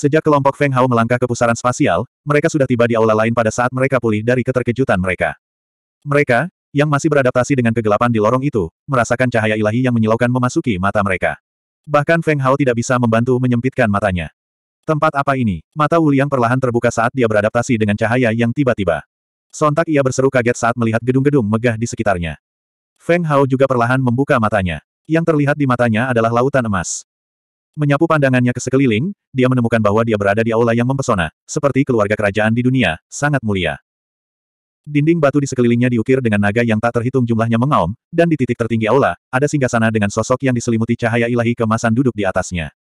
Sejak kelompok Feng Hao melangkah ke pusaran spasial, mereka sudah tiba di aula lain pada saat mereka pulih dari keterkejutan mereka. Mereka, yang masih beradaptasi dengan kegelapan di lorong itu, merasakan cahaya ilahi yang menyilaukan memasuki mata mereka. Bahkan Feng Hao tidak bisa membantu menyempitkan matanya. Tempat apa ini? Mata Wu Wuliang perlahan terbuka saat dia beradaptasi dengan cahaya yang tiba-tiba. Sontak ia berseru kaget saat melihat gedung-gedung megah di sekitarnya. Feng Hao juga perlahan membuka matanya. Yang terlihat di matanya adalah lautan emas. Menyapu pandangannya ke sekeliling, dia menemukan bahwa dia berada di aula yang mempesona, seperti keluarga kerajaan di dunia, sangat mulia. Dinding batu di sekelilingnya diukir dengan naga yang tak terhitung jumlahnya mengaum, dan di titik tertinggi aula, ada singgasana dengan sosok yang diselimuti cahaya ilahi kemasan duduk di atasnya.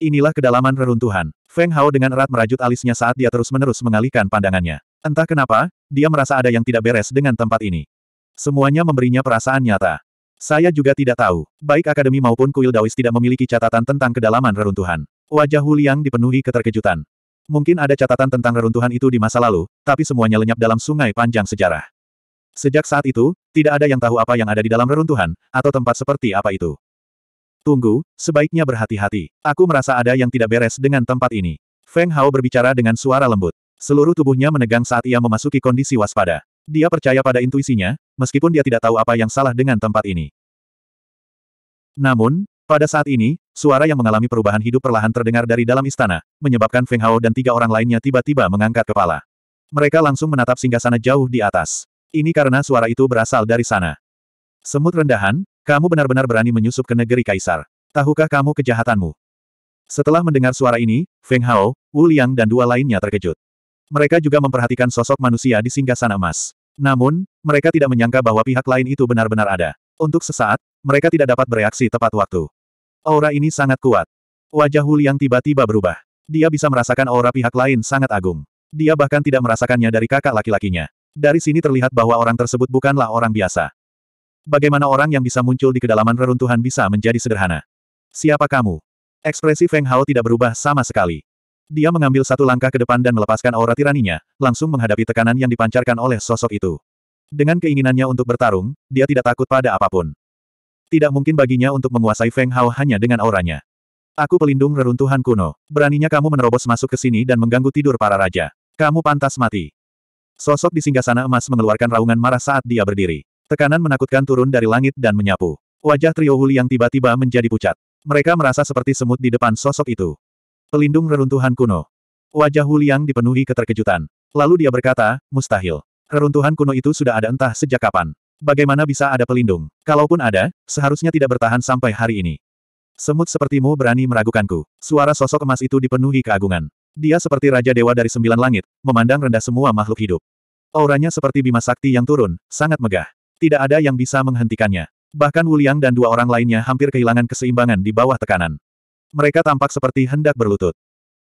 Inilah kedalaman reruntuhan. Feng Hao dengan erat merajut alisnya saat dia terus-menerus mengalihkan pandangannya. Entah kenapa, dia merasa ada yang tidak beres dengan tempat ini. Semuanya memberinya perasaan nyata. Saya juga tidak tahu. Baik akademi maupun kuil Dawis tidak memiliki catatan tentang kedalaman reruntuhan. Wajah Hu Liang dipenuhi keterkejutan. Mungkin ada catatan tentang reruntuhan itu di masa lalu, tapi semuanya lenyap dalam sungai panjang sejarah. Sejak saat itu, tidak ada yang tahu apa yang ada di dalam reruntuhan, atau tempat seperti apa itu. Tunggu, sebaiknya berhati-hati. Aku merasa ada yang tidak beres dengan tempat ini. Feng Hao berbicara dengan suara lembut. Seluruh tubuhnya menegang saat ia memasuki kondisi waspada. Dia percaya pada intuisinya, meskipun dia tidak tahu apa yang salah dengan tempat ini. Namun, pada saat ini, suara yang mengalami perubahan hidup perlahan terdengar dari dalam istana, menyebabkan Feng Hao dan tiga orang lainnya tiba-tiba mengangkat kepala. Mereka langsung menatap singgah sana jauh di atas. Ini karena suara itu berasal dari sana. Semut rendahan, kamu benar-benar berani menyusup ke negeri Kaisar. Tahukah kamu kejahatanmu? Setelah mendengar suara ini, Feng Hao, Wu Liang dan dua lainnya terkejut. Mereka juga memperhatikan sosok manusia di singgah sana, emas. Namun, mereka tidak menyangka bahwa pihak lain itu benar-benar ada. Untuk sesaat, mereka tidak dapat bereaksi tepat waktu. Aura ini sangat kuat. Wajah Hu Liang tiba-tiba berubah. Dia bisa merasakan aura pihak lain sangat agung. Dia bahkan tidak merasakannya dari kakak laki-lakinya. Dari sini terlihat bahwa orang tersebut bukanlah orang biasa. Bagaimana orang yang bisa muncul di kedalaman reruntuhan bisa menjadi sederhana? Siapa kamu? Ekspresi Feng Hao tidak berubah sama sekali. Dia mengambil satu langkah ke depan dan melepaskan aura tiraninya, langsung menghadapi tekanan yang dipancarkan oleh sosok itu. Dengan keinginannya untuk bertarung, dia tidak takut pada apapun. Tidak mungkin baginya untuk menguasai Feng Hao hanya dengan auranya. Aku pelindung reruntuhan kuno. Beraninya kamu menerobos masuk ke sini dan mengganggu tidur para raja. Kamu pantas mati. Sosok di singgasana emas mengeluarkan raungan marah saat dia berdiri. Tekanan menakutkan turun dari langit dan menyapu. Wajah trio Huli yang tiba-tiba menjadi pucat. Mereka merasa seperti semut di depan sosok itu. Pelindung reruntuhan kuno. Wajah Huliang dipenuhi keterkejutan. Lalu dia berkata, mustahil. Reruntuhan kuno itu sudah ada entah sejak kapan. Bagaimana bisa ada pelindung? Kalaupun ada, seharusnya tidak bertahan sampai hari ini. Semut sepertimu berani meragukanku. Suara sosok emas itu dipenuhi keagungan. Dia seperti Raja Dewa dari Sembilan Langit, memandang rendah semua makhluk hidup. Auranya seperti bima sakti yang turun, sangat megah. Tidak ada yang bisa menghentikannya. Bahkan Wuliang dan dua orang lainnya hampir kehilangan keseimbangan di bawah tekanan. Mereka tampak seperti hendak berlutut.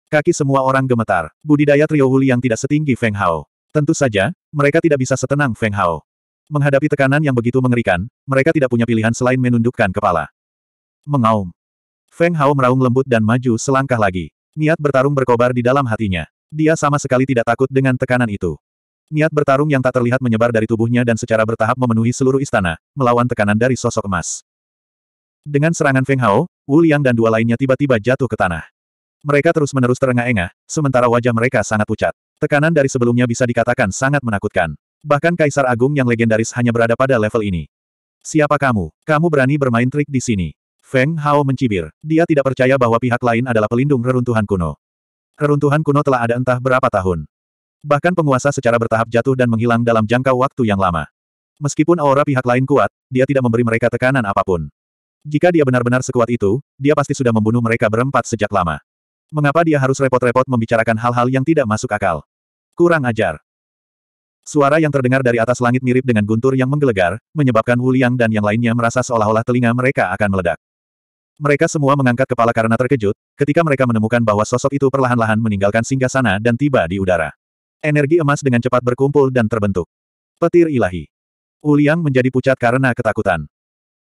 Kaki semua orang gemetar. Budidaya trio Huli yang tidak setinggi Feng Hao. Tentu saja, mereka tidak bisa setenang Feng Hao. Menghadapi tekanan yang begitu mengerikan, mereka tidak punya pilihan selain menundukkan kepala. Mengaum. Feng Hao meraung lembut dan maju selangkah lagi. Niat bertarung berkobar di dalam hatinya. Dia sama sekali tidak takut dengan tekanan itu. Niat bertarung yang tak terlihat menyebar dari tubuhnya dan secara bertahap memenuhi seluruh istana, melawan tekanan dari sosok emas. Dengan serangan Feng Hao, Wu Liang dan dua lainnya tiba-tiba jatuh ke tanah. Mereka terus-menerus terengah-engah, sementara wajah mereka sangat pucat. Tekanan dari sebelumnya bisa dikatakan sangat menakutkan. Bahkan Kaisar Agung yang legendaris hanya berada pada level ini. Siapa kamu? Kamu berani bermain trik di sini. Feng Hao mencibir. Dia tidak percaya bahwa pihak lain adalah pelindung reruntuhan kuno. Reruntuhan kuno telah ada entah berapa tahun. Bahkan penguasa secara bertahap jatuh dan menghilang dalam jangka waktu yang lama. Meskipun aura pihak lain kuat, dia tidak memberi mereka tekanan apapun. Jika dia benar-benar sekuat itu, dia pasti sudah membunuh mereka berempat sejak lama. Mengapa dia harus repot-repot membicarakan hal-hal yang tidak masuk akal? Kurang ajar. Suara yang terdengar dari atas langit mirip dengan guntur yang menggelegar, menyebabkan Wu Liang dan yang lainnya merasa seolah-olah telinga mereka akan meledak. Mereka semua mengangkat kepala karena terkejut, ketika mereka menemukan bahwa sosok itu perlahan-lahan meninggalkan singgah sana dan tiba di udara. Energi emas dengan cepat berkumpul dan terbentuk. Petir ilahi. Wu Liang menjadi pucat karena ketakutan.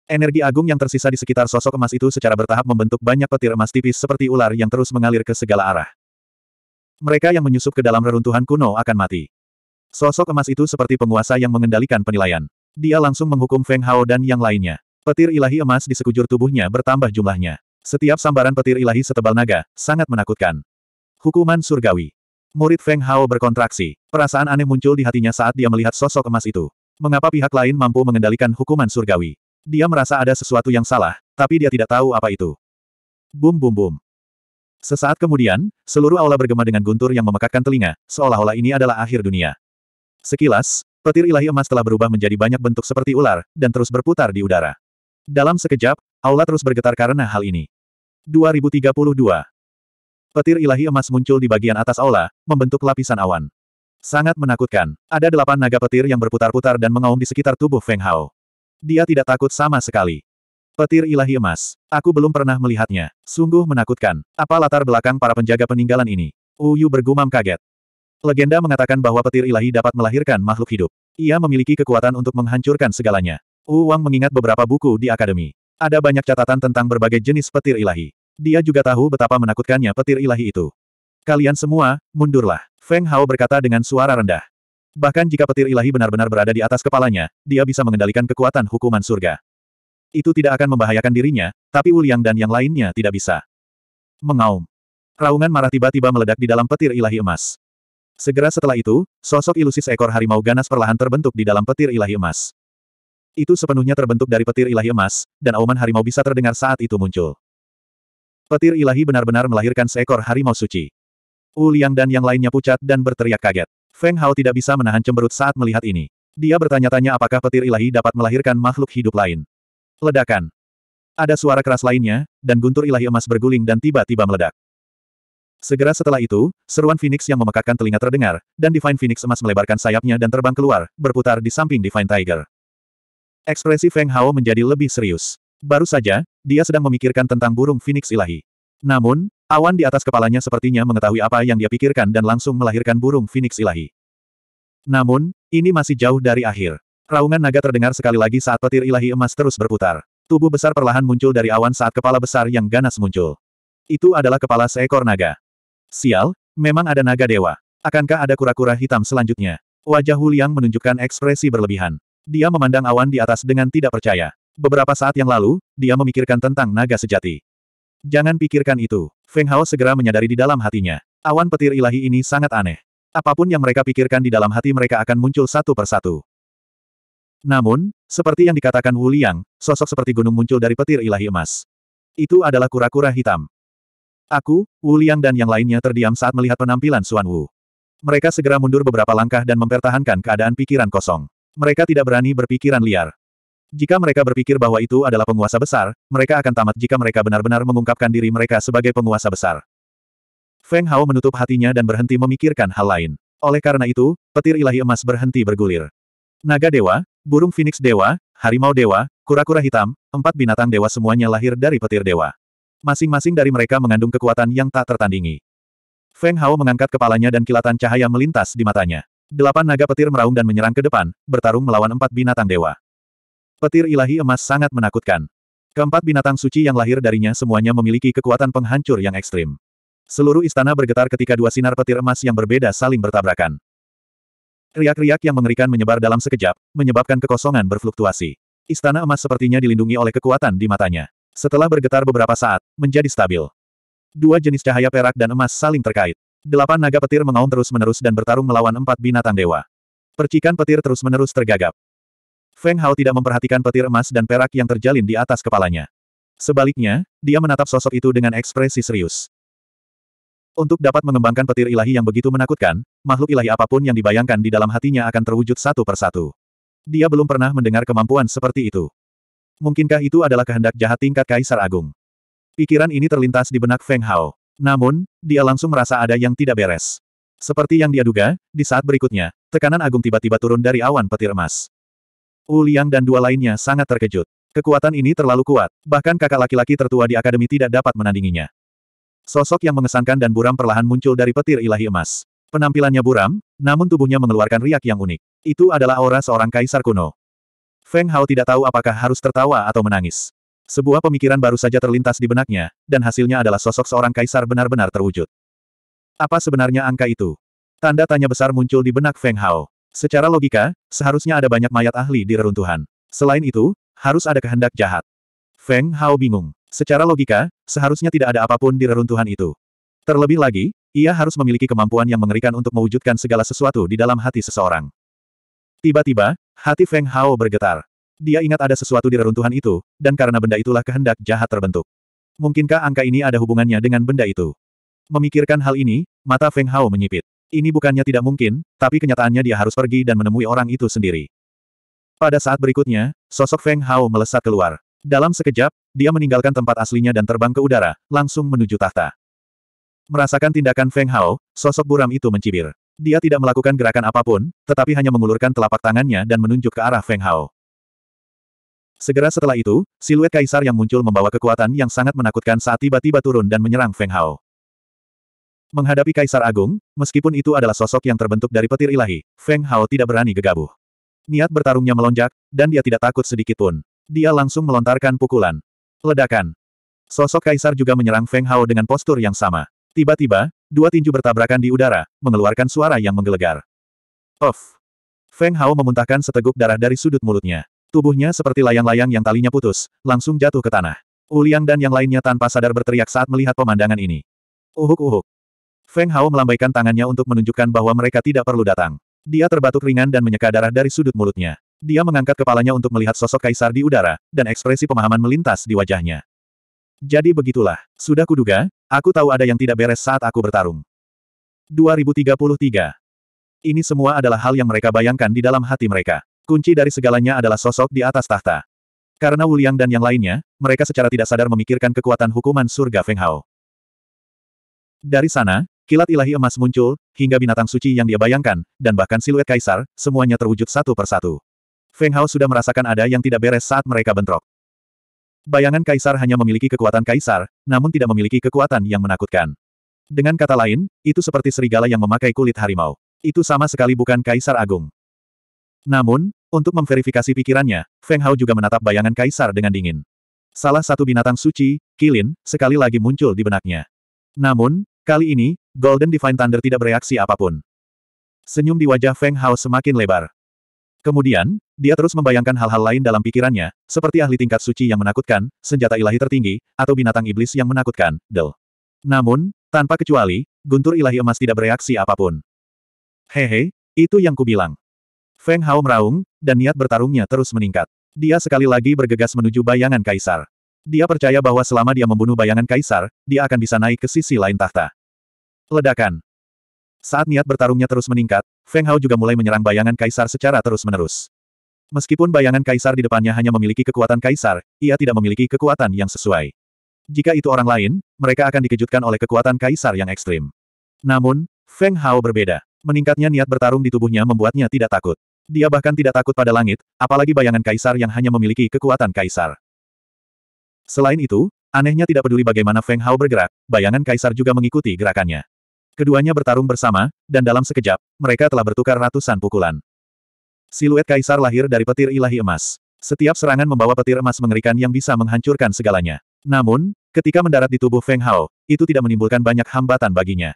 Energi agung yang tersisa di sekitar sosok emas itu secara bertahap membentuk banyak petir emas tipis seperti ular yang terus mengalir ke segala arah. Mereka yang menyusup ke dalam reruntuhan kuno akan mati. Sosok emas itu seperti penguasa yang mengendalikan penilaian. Dia langsung menghukum Feng Hao dan yang lainnya. Petir ilahi emas di sekujur tubuhnya bertambah jumlahnya. Setiap sambaran petir ilahi setebal naga, sangat menakutkan. Hukuman surgawi. Murid Feng Hao berkontraksi. Perasaan aneh muncul di hatinya saat dia melihat sosok emas itu. Mengapa pihak lain mampu mengendalikan hukuman surgawi? Dia merasa ada sesuatu yang salah, tapi dia tidak tahu apa itu. Bum bum bum. Sesaat kemudian, seluruh aula bergema dengan guntur yang memekakkan telinga, seolah-olah ini adalah akhir dunia. Sekilas, petir ilahi emas telah berubah menjadi banyak bentuk seperti ular, dan terus berputar di udara. Dalam sekejap, aula terus bergetar karena hal ini. 2032 Petir ilahi emas muncul di bagian atas aula, membentuk lapisan awan. Sangat menakutkan. Ada delapan naga petir yang berputar-putar dan mengaum di sekitar tubuh Feng Hao. Dia tidak takut sama sekali. Petir ilahi emas. Aku belum pernah melihatnya. Sungguh menakutkan. Apa latar belakang para penjaga peninggalan ini? Uyu bergumam kaget. Legenda mengatakan bahwa petir ilahi dapat melahirkan makhluk hidup. Ia memiliki kekuatan untuk menghancurkan segalanya. Uwang mengingat beberapa buku di akademi. Ada banyak catatan tentang berbagai jenis petir ilahi. Dia juga tahu betapa menakutkannya petir ilahi itu. Kalian semua, mundurlah. Feng Hao berkata dengan suara rendah. Bahkan jika petir ilahi benar-benar berada di atas kepalanya, dia bisa mengendalikan kekuatan hukuman surga. Itu tidak akan membahayakan dirinya, tapi Wuliang dan yang lainnya tidak bisa. Mengaum. Raungan marah tiba-tiba meledak di dalam petir ilahi emas. Segera setelah itu, sosok ilusi seekor harimau ganas perlahan terbentuk di dalam petir ilahi emas. Itu sepenuhnya terbentuk dari petir ilahi emas, dan auman harimau bisa terdengar saat itu muncul. Petir ilahi benar-benar melahirkan seekor harimau suci. Wuliang dan yang lainnya pucat dan berteriak kaget. Feng Hao tidak bisa menahan cemberut saat melihat ini. Dia bertanya-tanya apakah petir ilahi dapat melahirkan makhluk hidup lain. Ledakan. Ada suara keras lainnya, dan guntur ilahi emas berguling dan tiba-tiba meledak. Segera setelah itu, seruan Phoenix yang memekakkan telinga terdengar, dan Divine Phoenix emas melebarkan sayapnya dan terbang keluar, berputar di samping Divine Tiger. Ekspresi Feng Hao menjadi lebih serius. Baru saja, dia sedang memikirkan tentang burung Phoenix ilahi. Namun, Awan di atas kepalanya sepertinya mengetahui apa yang dia pikirkan dan langsung melahirkan burung Phoenix ilahi. Namun, ini masih jauh dari akhir. Raungan naga terdengar sekali lagi saat petir ilahi emas terus berputar. Tubuh besar perlahan muncul dari awan saat kepala besar yang ganas muncul. Itu adalah kepala seekor naga. Sial, memang ada naga dewa. Akankah ada kura-kura hitam selanjutnya? Wajah Huliang menunjukkan ekspresi berlebihan. Dia memandang awan di atas dengan tidak percaya. Beberapa saat yang lalu, dia memikirkan tentang naga sejati. Jangan pikirkan itu. Feng Hao segera menyadari di dalam hatinya. Awan petir ilahi ini sangat aneh. Apapun yang mereka pikirkan di dalam hati mereka akan muncul satu persatu. Namun, seperti yang dikatakan Wu Liang, sosok seperti gunung muncul dari petir ilahi emas. Itu adalah kura-kura hitam. Aku, Wu Liang dan yang lainnya terdiam saat melihat penampilan Suan Wu. Mereka segera mundur beberapa langkah dan mempertahankan keadaan pikiran kosong. Mereka tidak berani berpikiran liar. Jika mereka berpikir bahwa itu adalah penguasa besar, mereka akan tamat jika mereka benar-benar mengungkapkan diri mereka sebagai penguasa besar. Feng Hao menutup hatinya dan berhenti memikirkan hal lain. Oleh karena itu, petir ilahi emas berhenti bergulir. Naga dewa, burung phoenix dewa, harimau dewa, kura-kura hitam, empat binatang dewa semuanya lahir dari petir dewa. Masing-masing dari mereka mengandung kekuatan yang tak tertandingi. Feng Hao mengangkat kepalanya dan kilatan cahaya melintas di matanya. Delapan naga petir meraung dan menyerang ke depan, bertarung melawan empat binatang dewa. Petir ilahi emas sangat menakutkan. Keempat binatang suci yang lahir darinya semuanya memiliki kekuatan penghancur yang ekstrim. Seluruh istana bergetar ketika dua sinar petir emas yang berbeda saling bertabrakan. Riak-riak yang mengerikan menyebar dalam sekejap, menyebabkan kekosongan berfluktuasi. Istana emas sepertinya dilindungi oleh kekuatan di matanya. Setelah bergetar beberapa saat, menjadi stabil. Dua jenis cahaya perak dan emas saling terkait. Delapan naga petir mengaum terus-menerus dan bertarung melawan empat binatang dewa. Percikan petir terus-menerus tergagap. Feng Hao tidak memperhatikan petir emas dan perak yang terjalin di atas kepalanya. Sebaliknya, dia menatap sosok itu dengan ekspresi serius. Untuk dapat mengembangkan petir ilahi yang begitu menakutkan, makhluk ilahi apapun yang dibayangkan di dalam hatinya akan terwujud satu persatu. Dia belum pernah mendengar kemampuan seperti itu. Mungkinkah itu adalah kehendak jahat tingkat Kaisar Agung? Pikiran ini terlintas di benak Feng Hao. Namun, dia langsung merasa ada yang tidak beres. Seperti yang dia duga, di saat berikutnya, tekanan agung tiba-tiba turun dari awan petir emas. Wu Liang dan dua lainnya sangat terkejut. Kekuatan ini terlalu kuat, bahkan kakak laki-laki tertua di akademi tidak dapat menandinginya. Sosok yang mengesankan dan buram perlahan muncul dari petir ilahi emas. Penampilannya buram, namun tubuhnya mengeluarkan riak yang unik. Itu adalah aura seorang kaisar kuno. Feng Hao tidak tahu apakah harus tertawa atau menangis. Sebuah pemikiran baru saja terlintas di benaknya, dan hasilnya adalah sosok seorang kaisar benar-benar terwujud. Apa sebenarnya angka itu? Tanda tanya besar muncul di benak Feng Hao. Secara logika, seharusnya ada banyak mayat ahli di reruntuhan. Selain itu, harus ada kehendak jahat. Feng Hao bingung. Secara logika, seharusnya tidak ada apapun di reruntuhan itu. Terlebih lagi, ia harus memiliki kemampuan yang mengerikan untuk mewujudkan segala sesuatu di dalam hati seseorang. Tiba-tiba, hati Feng Hao bergetar. Dia ingat ada sesuatu di reruntuhan itu, dan karena benda itulah kehendak jahat terbentuk. Mungkinkah angka ini ada hubungannya dengan benda itu? Memikirkan hal ini, mata Feng Hao menyipit. Ini bukannya tidak mungkin, tapi kenyataannya dia harus pergi dan menemui orang itu sendiri. Pada saat berikutnya, sosok Feng Hao melesat keluar. Dalam sekejap, dia meninggalkan tempat aslinya dan terbang ke udara, langsung menuju tahta. Merasakan tindakan Feng Hao, sosok buram itu mencibir. Dia tidak melakukan gerakan apapun, tetapi hanya mengulurkan telapak tangannya dan menunjuk ke arah Feng Hao. Segera setelah itu, siluet kaisar yang muncul membawa kekuatan yang sangat menakutkan saat tiba-tiba turun dan menyerang Feng Hao. Menghadapi Kaisar Agung, meskipun itu adalah sosok yang terbentuk dari petir ilahi, Feng Hao tidak berani gegabah. Niat bertarungnya melonjak, dan dia tidak takut sedikit pun. Dia langsung melontarkan pukulan. Ledakan. Sosok Kaisar juga menyerang Feng Hao dengan postur yang sama. Tiba-tiba, dua tinju bertabrakan di udara, mengeluarkan suara yang menggelegar. Off. Feng Hao memuntahkan seteguk darah dari sudut mulutnya. Tubuhnya seperti layang-layang yang talinya putus, langsung jatuh ke tanah. Uliang dan yang lainnya tanpa sadar berteriak saat melihat pemandangan ini. Uhuk-uhuk. Feng Hao melambaikan tangannya untuk menunjukkan bahwa mereka tidak perlu datang. Dia terbatuk ringan dan menyeka darah dari sudut mulutnya. Dia mengangkat kepalanya untuk melihat sosok kaisar di udara, dan ekspresi pemahaman melintas di wajahnya. Jadi begitulah, sudah kuduga, aku tahu ada yang tidak beres saat aku bertarung. 2033. Ini semua adalah hal yang mereka bayangkan di dalam hati mereka. Kunci dari segalanya adalah sosok di atas tahta. Karena Wuliang dan yang lainnya, mereka secara tidak sadar memikirkan kekuatan hukuman surga Feng Hao. Dari sana, Kilat ilahi emas muncul, hingga binatang suci yang dia bayangkan, dan bahkan siluet kaisar, semuanya terwujud satu persatu. Feng Hao sudah merasakan ada yang tidak beres saat mereka bentrok. Bayangan kaisar hanya memiliki kekuatan kaisar, namun tidak memiliki kekuatan yang menakutkan. Dengan kata lain, itu seperti serigala yang memakai kulit harimau. Itu sama sekali bukan kaisar agung. Namun, untuk memverifikasi pikirannya, Feng Hao juga menatap bayangan kaisar dengan dingin. Salah satu binatang suci, Kilin, sekali lagi muncul di benaknya. Namun, Kali ini, Golden Divine Thunder tidak bereaksi apapun. Senyum di wajah Feng Hao semakin lebar. Kemudian, dia terus membayangkan hal-hal lain dalam pikirannya, seperti ahli tingkat suci yang menakutkan, senjata ilahi tertinggi, atau binatang iblis yang menakutkan, Del. Namun, tanpa kecuali, guntur ilahi emas tidak bereaksi apapun. Hehe, itu yang kubilang. Feng Hao meraung, dan niat bertarungnya terus meningkat. Dia sekali lagi bergegas menuju bayangan kaisar. Dia percaya bahwa selama dia membunuh bayangan kaisar, dia akan bisa naik ke sisi lain tahta. Ledakan. Saat niat bertarungnya terus meningkat, Feng Hao juga mulai menyerang bayangan kaisar secara terus-menerus. Meskipun bayangan kaisar di depannya hanya memiliki kekuatan kaisar, ia tidak memiliki kekuatan yang sesuai. Jika itu orang lain, mereka akan dikejutkan oleh kekuatan kaisar yang ekstrim. Namun, Feng Hao berbeda. Meningkatnya niat bertarung di tubuhnya membuatnya tidak takut. Dia bahkan tidak takut pada langit, apalagi bayangan kaisar yang hanya memiliki kekuatan kaisar. Selain itu, anehnya tidak peduli bagaimana Feng Hao bergerak, bayangan kaisar juga mengikuti gerakannya. Keduanya bertarung bersama, dan dalam sekejap, mereka telah bertukar ratusan pukulan. Siluet kaisar lahir dari petir ilahi emas. Setiap serangan membawa petir emas mengerikan yang bisa menghancurkan segalanya. Namun, ketika mendarat di tubuh Feng Hao, itu tidak menimbulkan banyak hambatan baginya.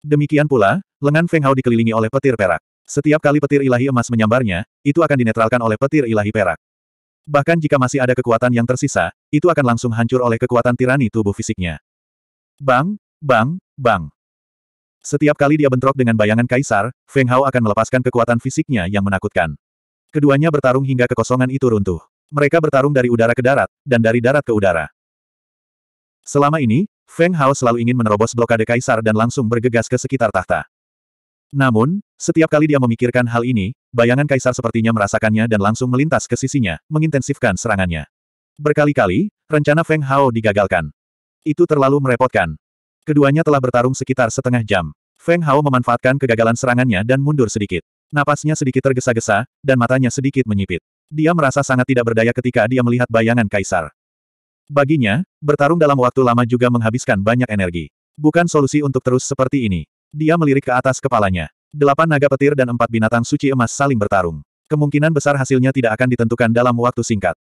Demikian pula, lengan Feng Hao dikelilingi oleh petir perak. Setiap kali petir ilahi emas menyambarnya, itu akan dinetralkan oleh petir ilahi perak. Bahkan jika masih ada kekuatan yang tersisa, itu akan langsung hancur oleh kekuatan tirani tubuh fisiknya. Bang, bang, bang. Setiap kali dia bentrok dengan bayangan kaisar, Feng Hao akan melepaskan kekuatan fisiknya yang menakutkan. Keduanya bertarung hingga kekosongan itu runtuh. Mereka bertarung dari udara ke darat, dan dari darat ke udara. Selama ini, Feng Hao selalu ingin menerobos blokade kaisar dan langsung bergegas ke sekitar tahta. Namun, setiap kali dia memikirkan hal ini, bayangan kaisar sepertinya merasakannya dan langsung melintas ke sisinya, mengintensifkan serangannya. Berkali-kali, rencana Feng Hao digagalkan. Itu terlalu merepotkan. Keduanya telah bertarung sekitar setengah jam. Feng Hao memanfaatkan kegagalan serangannya dan mundur sedikit. Napasnya sedikit tergesa-gesa, dan matanya sedikit menyipit. Dia merasa sangat tidak berdaya ketika dia melihat bayangan Kaisar. Baginya, bertarung dalam waktu lama juga menghabiskan banyak energi. Bukan solusi untuk terus seperti ini. Dia melirik ke atas kepalanya. Delapan naga petir dan empat binatang suci emas saling bertarung. Kemungkinan besar hasilnya tidak akan ditentukan dalam waktu singkat.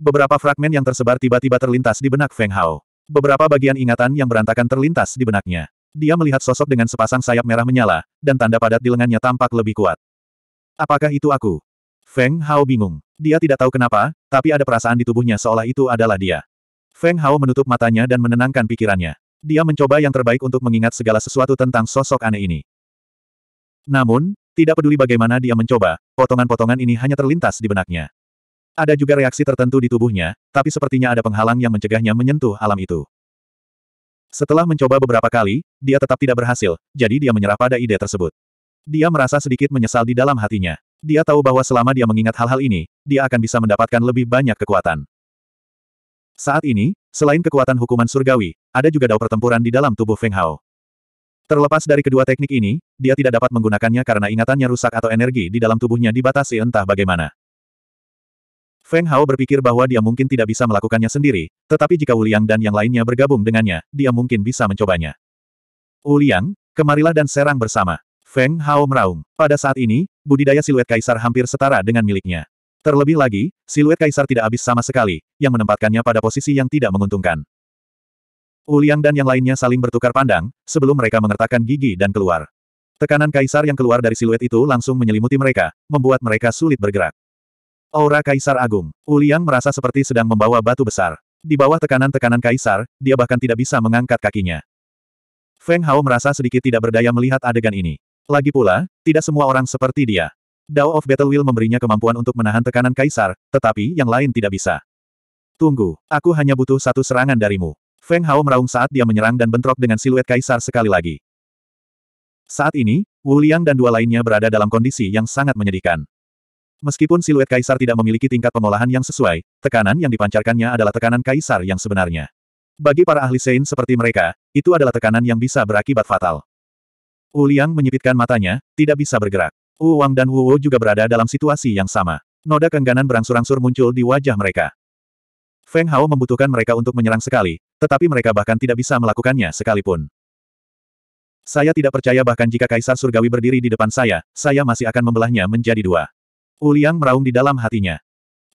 Beberapa fragmen yang tersebar tiba-tiba terlintas di benak Feng Hao. Beberapa bagian ingatan yang berantakan terlintas di benaknya. Dia melihat sosok dengan sepasang sayap merah menyala, dan tanda padat di lengannya tampak lebih kuat. Apakah itu aku? Feng Hao bingung. Dia tidak tahu kenapa, tapi ada perasaan di tubuhnya seolah itu adalah dia. Feng Hao menutup matanya dan menenangkan pikirannya. Dia mencoba yang terbaik untuk mengingat segala sesuatu tentang sosok aneh ini. Namun, tidak peduli bagaimana dia mencoba, potongan-potongan ini hanya terlintas di benaknya. Ada juga reaksi tertentu di tubuhnya, tapi sepertinya ada penghalang yang mencegahnya menyentuh alam itu. Setelah mencoba beberapa kali, dia tetap tidak berhasil, jadi dia menyerah pada ide tersebut. Dia merasa sedikit menyesal di dalam hatinya. Dia tahu bahwa selama dia mengingat hal-hal ini, dia akan bisa mendapatkan lebih banyak kekuatan. Saat ini, selain kekuatan hukuman surgawi, ada juga dao pertempuran di dalam tubuh Feng Hao. Terlepas dari kedua teknik ini, dia tidak dapat menggunakannya karena ingatannya rusak atau energi di dalam tubuhnya dibatasi entah bagaimana. Feng Hao berpikir bahwa dia mungkin tidak bisa melakukannya sendiri, tetapi jika Wuliang dan yang lainnya bergabung dengannya, dia mungkin bisa mencobanya. Wuliang, kemarilah dan serang bersama. Feng Hao meraung. Pada saat ini, budidaya siluet kaisar hampir setara dengan miliknya. Terlebih lagi, siluet kaisar tidak habis sama sekali, yang menempatkannya pada posisi yang tidak menguntungkan. Uliang dan yang lainnya saling bertukar pandang, sebelum mereka mengertakkan gigi dan keluar. Tekanan kaisar yang keluar dari siluet itu langsung menyelimuti mereka, membuat mereka sulit bergerak. Aura Kaisar Agung. Uliang merasa seperti sedang membawa batu besar. Di bawah tekanan-tekanan Kaisar, dia bahkan tidak bisa mengangkat kakinya. Feng Hao merasa sedikit tidak berdaya melihat adegan ini. Lagi pula, tidak semua orang seperti dia. Dao of Battle Will memberinya kemampuan untuk menahan tekanan Kaisar, tetapi yang lain tidak bisa. Tunggu, aku hanya butuh satu serangan darimu. Feng Hao meraung saat dia menyerang dan bentrok dengan siluet Kaisar sekali lagi. Saat ini, Wu Liang dan dua lainnya berada dalam kondisi yang sangat menyedihkan. Meskipun siluet kaisar tidak memiliki tingkat pengolahan yang sesuai, tekanan yang dipancarkannya adalah tekanan kaisar yang sebenarnya. Bagi para ahli Sein seperti mereka, itu adalah tekanan yang bisa berakibat fatal. Wu Liang menyipitkan matanya, tidak bisa bergerak. Wu Wang dan Wu Wu juga berada dalam situasi yang sama. Noda kengganan berangsur-angsur muncul di wajah mereka. Feng Hao membutuhkan mereka untuk menyerang sekali, tetapi mereka bahkan tidak bisa melakukannya sekalipun. Saya tidak percaya bahkan jika Kaisar Surgawi berdiri di depan saya, saya masih akan membelahnya menjadi dua. Uliang meraung di dalam hatinya.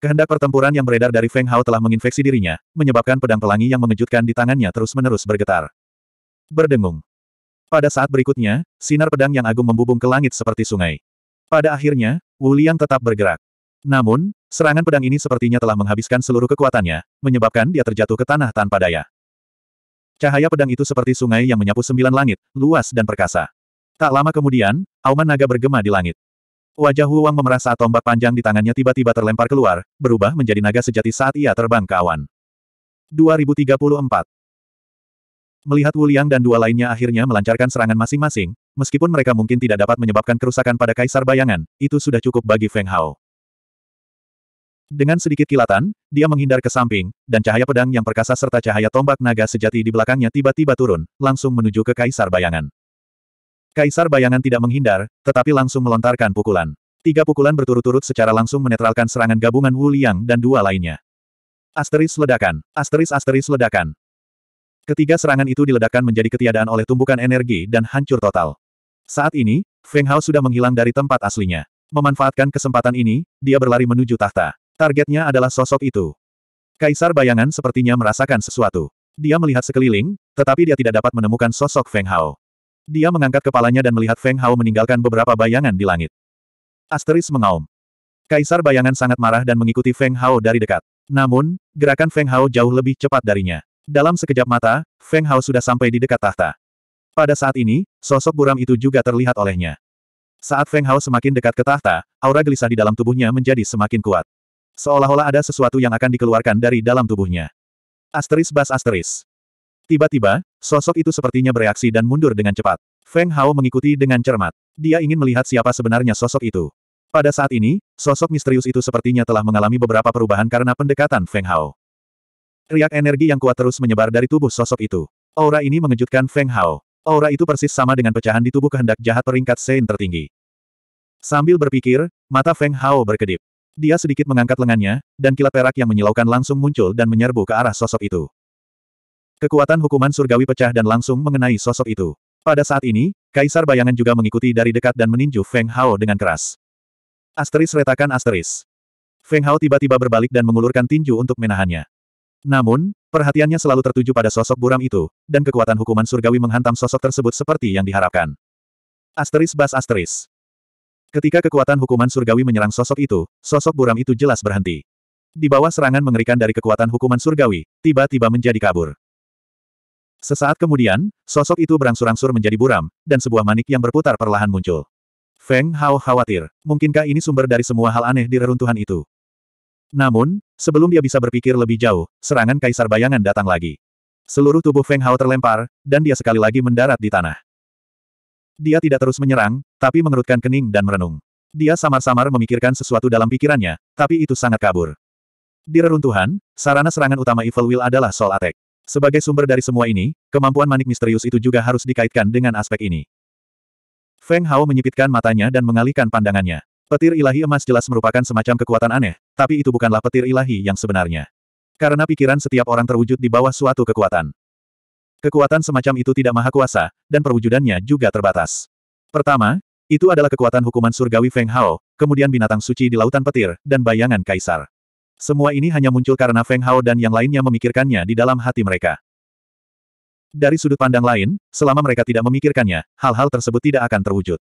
Kehendak pertempuran yang beredar dari Feng Hao telah menginfeksi dirinya, menyebabkan pedang pelangi yang mengejutkan di tangannya terus-menerus bergetar. Berdengung. Pada saat berikutnya, sinar pedang yang agung membubung ke langit seperti sungai. Pada akhirnya, Wu Liang tetap bergerak. Namun, serangan pedang ini sepertinya telah menghabiskan seluruh kekuatannya, menyebabkan dia terjatuh ke tanah tanpa daya. Cahaya pedang itu seperti sungai yang menyapu sembilan langit, luas dan perkasa. Tak lama kemudian, auman naga bergema di langit. Wajah Huang Wang memerah saat tombak panjang di tangannya tiba-tiba terlempar keluar, berubah menjadi naga sejati saat ia terbang ke awan. 2034 Melihat Wu Liang dan dua lainnya akhirnya melancarkan serangan masing-masing, meskipun mereka mungkin tidak dapat menyebabkan kerusakan pada Kaisar Bayangan, itu sudah cukup bagi Feng Hao. Dengan sedikit kilatan, dia menghindar ke samping, dan cahaya pedang yang perkasa serta cahaya tombak naga sejati di belakangnya tiba-tiba turun, langsung menuju ke Kaisar Bayangan. Kaisar bayangan tidak menghindar, tetapi langsung melontarkan pukulan. Tiga pukulan berturut-turut secara langsung menetralkan serangan gabungan Wu Liang dan dua lainnya. Asteris ledakan, asteris asteris ledakan. Ketiga serangan itu diledakkan menjadi ketiadaan oleh tumbukan energi dan hancur total. Saat ini, Feng Hao sudah menghilang dari tempat aslinya. Memanfaatkan kesempatan ini, dia berlari menuju tahta. Targetnya adalah sosok itu. Kaisar bayangan sepertinya merasakan sesuatu. Dia melihat sekeliling, tetapi dia tidak dapat menemukan sosok Feng Hao. Dia mengangkat kepalanya dan melihat Feng Hao meninggalkan beberapa bayangan di langit. Asteris mengaum. Kaisar bayangan sangat marah dan mengikuti Feng Hao dari dekat. Namun, gerakan Feng Hao jauh lebih cepat darinya. Dalam sekejap mata, Feng Hao sudah sampai di dekat tahta. Pada saat ini, sosok buram itu juga terlihat olehnya. Saat Feng Hao semakin dekat ke tahta, aura gelisah di dalam tubuhnya menjadi semakin kuat. Seolah-olah ada sesuatu yang akan dikeluarkan dari dalam tubuhnya. Asteris bas asteris. Tiba-tiba, sosok itu sepertinya bereaksi dan mundur dengan cepat. Feng Hao mengikuti dengan cermat. Dia ingin melihat siapa sebenarnya sosok itu. Pada saat ini, sosok misterius itu sepertinya telah mengalami beberapa perubahan karena pendekatan Feng Hao. Riak energi yang kuat terus menyebar dari tubuh sosok itu. Aura ini mengejutkan Feng Hao. Aura itu persis sama dengan pecahan di tubuh kehendak jahat peringkat Sein tertinggi. Sambil berpikir, mata Feng Hao berkedip. Dia sedikit mengangkat lengannya, dan kilat perak yang menyilaukan langsung muncul dan menyerbu ke arah sosok itu. Kekuatan hukuman surgawi pecah dan langsung mengenai sosok itu. Pada saat ini, Kaisar Bayangan juga mengikuti dari dekat dan meninju Feng Hao dengan keras. Asteris retakan asteris. Feng Hao tiba-tiba berbalik dan mengulurkan tinju untuk menahannya. Namun, perhatiannya selalu tertuju pada sosok buram itu, dan kekuatan hukuman surgawi menghantam sosok tersebut seperti yang diharapkan. Asteris bas asteris. Ketika kekuatan hukuman surgawi menyerang sosok itu, sosok buram itu jelas berhenti. Di bawah serangan mengerikan dari kekuatan hukuman surgawi, tiba-tiba menjadi kabur. Sesaat kemudian, sosok itu berangsur-angsur menjadi buram, dan sebuah manik yang berputar perlahan muncul. Feng Hao khawatir, mungkinkah ini sumber dari semua hal aneh di reruntuhan itu? Namun, sebelum dia bisa berpikir lebih jauh, serangan kaisar bayangan datang lagi. Seluruh tubuh Feng Hao terlempar, dan dia sekali lagi mendarat di tanah. Dia tidak terus menyerang, tapi mengerutkan kening dan merenung. Dia samar-samar memikirkan sesuatu dalam pikirannya, tapi itu sangat kabur. Di reruntuhan, sarana serangan utama Evil Will adalah Soul Attack. Sebagai sumber dari semua ini, kemampuan manik misterius itu juga harus dikaitkan dengan aspek ini. Feng Hao menyipitkan matanya dan mengalihkan pandangannya. Petir ilahi emas jelas merupakan semacam kekuatan aneh, tapi itu bukanlah petir ilahi yang sebenarnya. Karena pikiran setiap orang terwujud di bawah suatu kekuatan. Kekuatan semacam itu tidak maha kuasa, dan perwujudannya juga terbatas. Pertama, itu adalah kekuatan hukuman surgawi Feng Hao, kemudian binatang suci di lautan petir, dan bayangan kaisar. Semua ini hanya muncul karena Feng Hao dan yang lainnya memikirkannya di dalam hati mereka. Dari sudut pandang lain, selama mereka tidak memikirkannya, hal-hal tersebut tidak akan terwujud.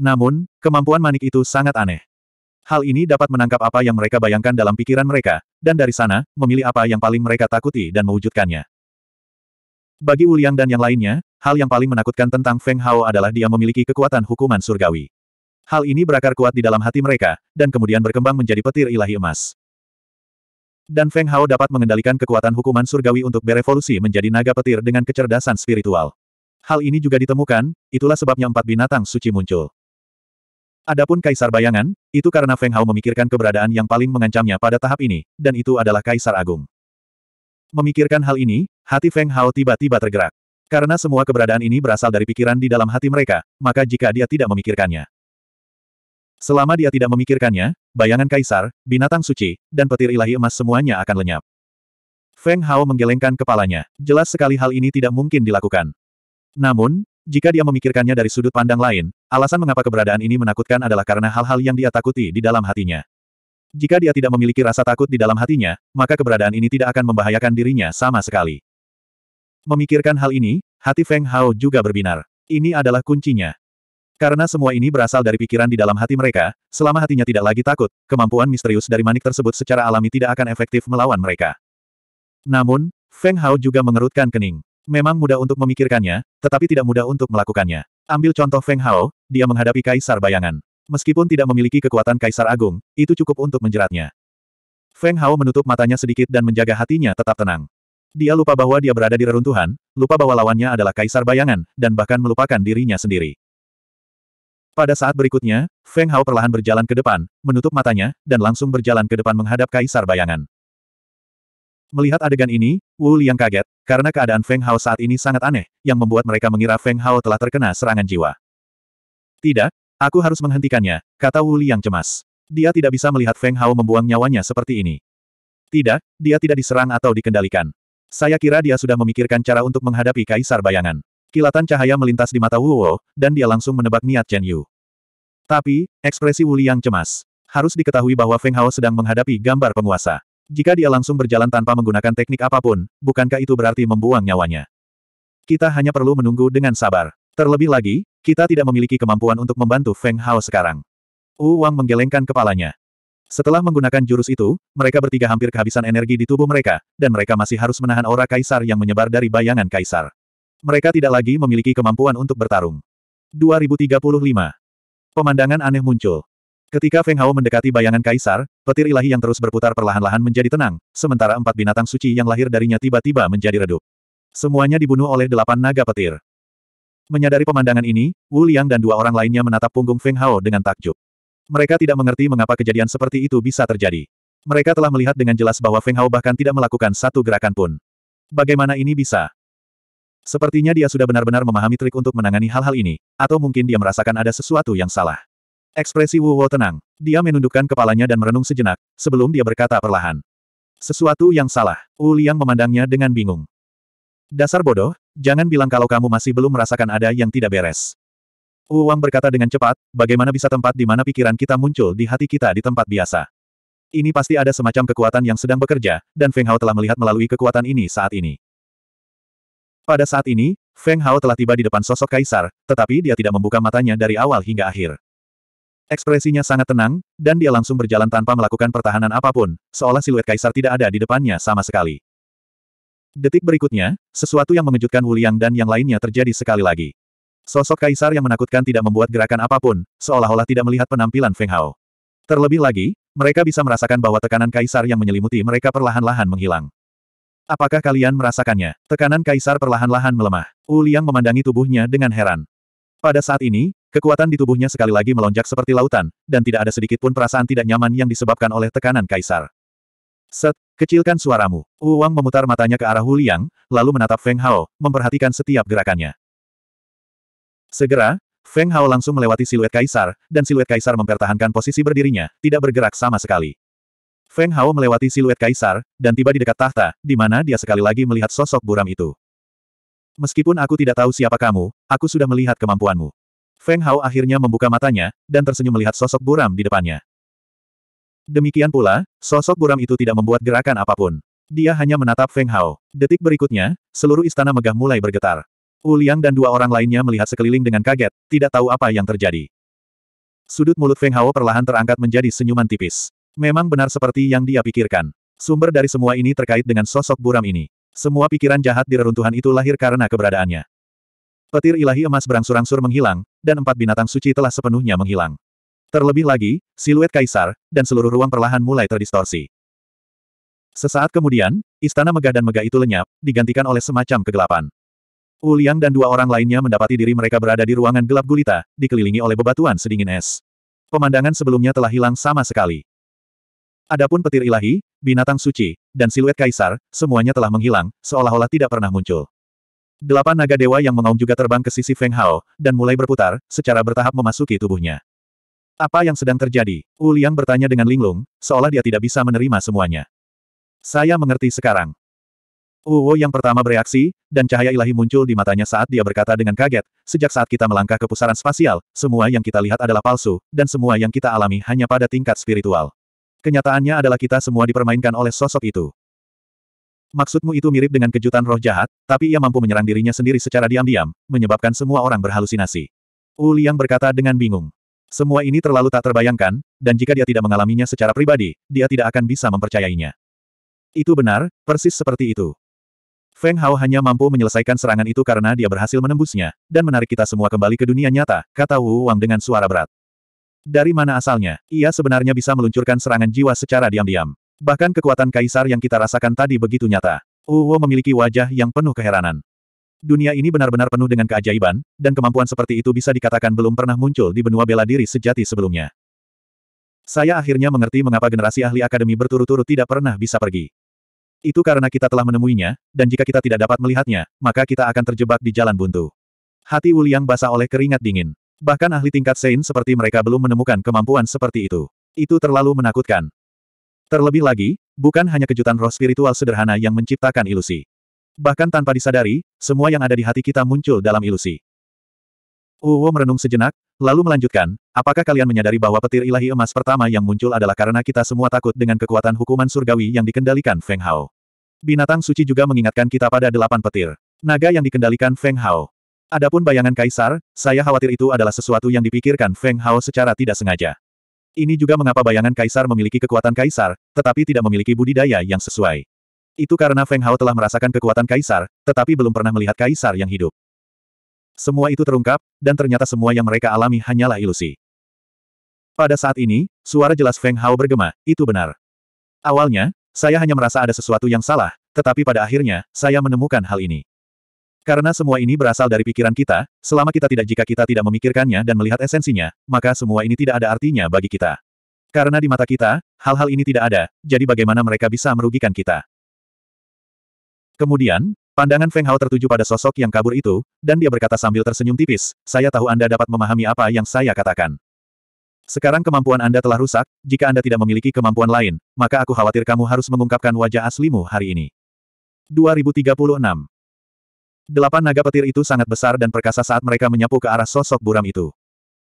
Namun, kemampuan manik itu sangat aneh. Hal ini dapat menangkap apa yang mereka bayangkan dalam pikiran mereka, dan dari sana, memilih apa yang paling mereka takuti dan mewujudkannya. Bagi Uliang dan yang lainnya, hal yang paling menakutkan tentang Feng Hao adalah dia memiliki kekuatan hukuman surgawi. Hal ini berakar kuat di dalam hati mereka, dan kemudian berkembang menjadi petir ilahi emas. Dan Feng Hao dapat mengendalikan kekuatan hukuman surgawi untuk berevolusi menjadi naga petir dengan kecerdasan spiritual. Hal ini juga ditemukan, itulah sebabnya empat binatang suci muncul. Adapun Kaisar Bayangan, itu karena Feng Hao memikirkan keberadaan yang paling mengancamnya pada tahap ini, dan itu adalah Kaisar Agung. Memikirkan hal ini, hati Feng Hao tiba-tiba tergerak. Karena semua keberadaan ini berasal dari pikiran di dalam hati mereka, maka jika dia tidak memikirkannya, Selama dia tidak memikirkannya, bayangan kaisar, binatang suci, dan petir ilahi emas semuanya akan lenyap. Feng Hao menggelengkan kepalanya. Jelas sekali hal ini tidak mungkin dilakukan. Namun, jika dia memikirkannya dari sudut pandang lain, alasan mengapa keberadaan ini menakutkan adalah karena hal-hal yang dia takuti di dalam hatinya. Jika dia tidak memiliki rasa takut di dalam hatinya, maka keberadaan ini tidak akan membahayakan dirinya sama sekali. Memikirkan hal ini, hati Feng Hao juga berbinar. Ini adalah kuncinya. Karena semua ini berasal dari pikiran di dalam hati mereka, selama hatinya tidak lagi takut, kemampuan misterius dari manik tersebut secara alami tidak akan efektif melawan mereka. Namun, Feng Hao juga mengerutkan kening. Memang mudah untuk memikirkannya, tetapi tidak mudah untuk melakukannya. Ambil contoh Feng Hao, dia menghadapi Kaisar Bayangan. Meskipun tidak memiliki kekuatan Kaisar Agung, itu cukup untuk menjeratnya. Feng Hao menutup matanya sedikit dan menjaga hatinya tetap tenang. Dia lupa bahwa dia berada di reruntuhan, lupa bahwa lawannya adalah Kaisar Bayangan, dan bahkan melupakan dirinya sendiri. Pada saat berikutnya, Feng Hao perlahan berjalan ke depan, menutup matanya, dan langsung berjalan ke depan menghadap Kaisar Bayangan. Melihat adegan ini, Wu Liang kaget, karena keadaan Feng Hao saat ini sangat aneh, yang membuat mereka mengira Feng Hao telah terkena serangan jiwa. Tidak, aku harus menghentikannya, kata Wu Liang cemas. Dia tidak bisa melihat Feng Hao membuang nyawanya seperti ini. Tidak, dia tidak diserang atau dikendalikan. Saya kira dia sudah memikirkan cara untuk menghadapi Kaisar Bayangan. Kilatan cahaya melintas di mata Wuwo, dan dia langsung menebak niat Chen Yu. Tapi, ekspresi Wu Liang cemas. Harus diketahui bahwa Feng Hao sedang menghadapi gambar penguasa. Jika dia langsung berjalan tanpa menggunakan teknik apapun, bukankah itu berarti membuang nyawanya? Kita hanya perlu menunggu dengan sabar. Terlebih lagi, kita tidak memiliki kemampuan untuk membantu Feng Hao sekarang. Wu Wang menggelengkan kepalanya. Setelah menggunakan jurus itu, mereka bertiga hampir kehabisan energi di tubuh mereka, dan mereka masih harus menahan aura kaisar yang menyebar dari bayangan kaisar. Mereka tidak lagi memiliki kemampuan untuk bertarung. 2035. Pemandangan aneh muncul. Ketika Feng Hao mendekati bayangan kaisar, petir ilahi yang terus berputar perlahan-lahan menjadi tenang, sementara empat binatang suci yang lahir darinya tiba-tiba menjadi redup. Semuanya dibunuh oleh delapan naga petir. Menyadari pemandangan ini, Wu Liang dan dua orang lainnya menatap punggung Feng Hao dengan takjub. Mereka tidak mengerti mengapa kejadian seperti itu bisa terjadi. Mereka telah melihat dengan jelas bahwa Feng Hao bahkan tidak melakukan satu gerakan pun. Bagaimana ini bisa? Sepertinya dia sudah benar-benar memahami trik untuk menangani hal-hal ini, atau mungkin dia merasakan ada sesuatu yang salah. Ekspresi Wu Wo tenang. Dia menundukkan kepalanya dan merenung sejenak, sebelum dia berkata perlahan. Sesuatu yang salah. Wu Liang memandangnya dengan bingung. Dasar bodoh, jangan bilang kalau kamu masih belum merasakan ada yang tidak beres. Wu Wang berkata dengan cepat, bagaimana bisa tempat di mana pikiran kita muncul di hati kita di tempat biasa. Ini pasti ada semacam kekuatan yang sedang bekerja, dan Feng Hao telah melihat melalui kekuatan ini saat ini. Pada saat ini, Feng Hao telah tiba di depan sosok kaisar, tetapi dia tidak membuka matanya dari awal hingga akhir. Ekspresinya sangat tenang, dan dia langsung berjalan tanpa melakukan pertahanan apapun, seolah siluet kaisar tidak ada di depannya sama sekali. Detik berikutnya, sesuatu yang mengejutkan Wu Liang dan yang lainnya terjadi sekali lagi. Sosok kaisar yang menakutkan tidak membuat gerakan apapun, seolah-olah tidak melihat penampilan Feng Hao. Terlebih lagi, mereka bisa merasakan bahwa tekanan kaisar yang menyelimuti mereka perlahan-lahan menghilang. Apakah kalian merasakannya? Tekanan kaisar perlahan-lahan melemah. Wu Liang memandangi tubuhnya dengan heran. Pada saat ini, kekuatan di tubuhnya sekali lagi melonjak seperti lautan, dan tidak ada sedikit pun perasaan tidak nyaman yang disebabkan oleh tekanan kaisar. Set, kecilkan suaramu. Wu Wang memutar matanya ke arah Hu Liang, lalu menatap Feng Hao, memperhatikan setiap gerakannya. Segera, Feng Hao langsung melewati siluet kaisar, dan siluet kaisar mempertahankan posisi berdirinya, tidak bergerak sama sekali. Feng Hao melewati siluet kaisar, dan tiba di dekat tahta, di mana dia sekali lagi melihat sosok buram itu. Meskipun aku tidak tahu siapa kamu, aku sudah melihat kemampuanmu. Feng Hao akhirnya membuka matanya, dan tersenyum melihat sosok buram di depannya. Demikian pula, sosok buram itu tidak membuat gerakan apapun. Dia hanya menatap Feng Hao. Detik berikutnya, seluruh istana megah mulai bergetar. Wu Liang dan dua orang lainnya melihat sekeliling dengan kaget, tidak tahu apa yang terjadi. Sudut mulut Feng Hao perlahan terangkat menjadi senyuman tipis. Memang benar seperti yang dia pikirkan. Sumber dari semua ini terkait dengan sosok buram ini. Semua pikiran jahat di reruntuhan itu lahir karena keberadaannya. Petir ilahi emas berangsur-angsur menghilang, dan empat binatang suci telah sepenuhnya menghilang. Terlebih lagi, siluet kaisar, dan seluruh ruang perlahan mulai terdistorsi. Sesaat kemudian, istana megah dan megah itu lenyap, digantikan oleh semacam kegelapan. Uliang dan dua orang lainnya mendapati diri mereka berada di ruangan gelap gulita, dikelilingi oleh bebatuan sedingin es. Pemandangan sebelumnya telah hilang sama sekali. Adapun petir ilahi, binatang suci, dan siluet kaisar, semuanya telah menghilang, seolah-olah tidak pernah muncul. Delapan naga dewa yang mengaum juga terbang ke sisi Feng Hao, dan mulai berputar, secara bertahap memasuki tubuhnya. Apa yang sedang terjadi? Wu Liang bertanya dengan linglung, seolah dia tidak bisa menerima semuanya. Saya mengerti sekarang. Wo yang pertama bereaksi, dan cahaya ilahi muncul di matanya saat dia berkata dengan kaget, sejak saat kita melangkah ke pusaran spasial, semua yang kita lihat adalah palsu, dan semua yang kita alami hanya pada tingkat spiritual. Kenyataannya adalah kita semua dipermainkan oleh sosok itu. Maksudmu itu mirip dengan kejutan roh jahat, tapi ia mampu menyerang dirinya sendiri secara diam-diam, menyebabkan semua orang berhalusinasi. Wu Liang berkata dengan bingung. Semua ini terlalu tak terbayangkan, dan jika dia tidak mengalaminya secara pribadi, dia tidak akan bisa mempercayainya. Itu benar, persis seperti itu. Feng Hao hanya mampu menyelesaikan serangan itu karena dia berhasil menembusnya, dan menarik kita semua kembali ke dunia nyata, kata Wu Wang dengan suara berat. Dari mana asalnya, ia sebenarnya bisa meluncurkan serangan jiwa secara diam-diam. Bahkan kekuatan kaisar yang kita rasakan tadi begitu nyata. Uwo memiliki wajah yang penuh keheranan. Dunia ini benar-benar penuh dengan keajaiban, dan kemampuan seperti itu bisa dikatakan belum pernah muncul di benua bela diri sejati sebelumnya. Saya akhirnya mengerti mengapa generasi ahli akademi berturut-turut tidak pernah bisa pergi. Itu karena kita telah menemuinya, dan jika kita tidak dapat melihatnya, maka kita akan terjebak di jalan buntu. Hati Wuliang basah oleh keringat dingin. Bahkan ahli tingkat Sein seperti mereka belum menemukan kemampuan seperti itu. Itu terlalu menakutkan. Terlebih lagi, bukan hanya kejutan roh spiritual sederhana yang menciptakan ilusi. Bahkan tanpa disadari, semua yang ada di hati kita muncul dalam ilusi. Uwo merenung sejenak, lalu melanjutkan, apakah kalian menyadari bahwa petir ilahi emas pertama yang muncul adalah karena kita semua takut dengan kekuatan hukuman surgawi yang dikendalikan Feng Hao. Binatang suci juga mengingatkan kita pada delapan petir. Naga yang dikendalikan Feng Hao. Adapun bayangan kaisar, saya khawatir itu adalah sesuatu yang dipikirkan Feng Hao secara tidak sengaja. Ini juga mengapa bayangan kaisar memiliki kekuatan kaisar, tetapi tidak memiliki budidaya yang sesuai. Itu karena Feng Hao telah merasakan kekuatan kaisar, tetapi belum pernah melihat kaisar yang hidup. Semua itu terungkap, dan ternyata semua yang mereka alami hanyalah ilusi. Pada saat ini, suara jelas Feng Hao bergema, itu benar. Awalnya, saya hanya merasa ada sesuatu yang salah, tetapi pada akhirnya, saya menemukan hal ini. Karena semua ini berasal dari pikiran kita, selama kita tidak jika kita tidak memikirkannya dan melihat esensinya, maka semua ini tidak ada artinya bagi kita. Karena di mata kita, hal-hal ini tidak ada, jadi bagaimana mereka bisa merugikan kita? Kemudian, pandangan Feng Hao tertuju pada sosok yang kabur itu, dan dia berkata sambil tersenyum tipis, saya tahu Anda dapat memahami apa yang saya katakan. Sekarang kemampuan Anda telah rusak, jika Anda tidak memiliki kemampuan lain, maka aku khawatir kamu harus mengungkapkan wajah aslimu hari ini. 2036 Delapan naga petir itu sangat besar dan perkasa saat mereka menyapu ke arah sosok buram itu.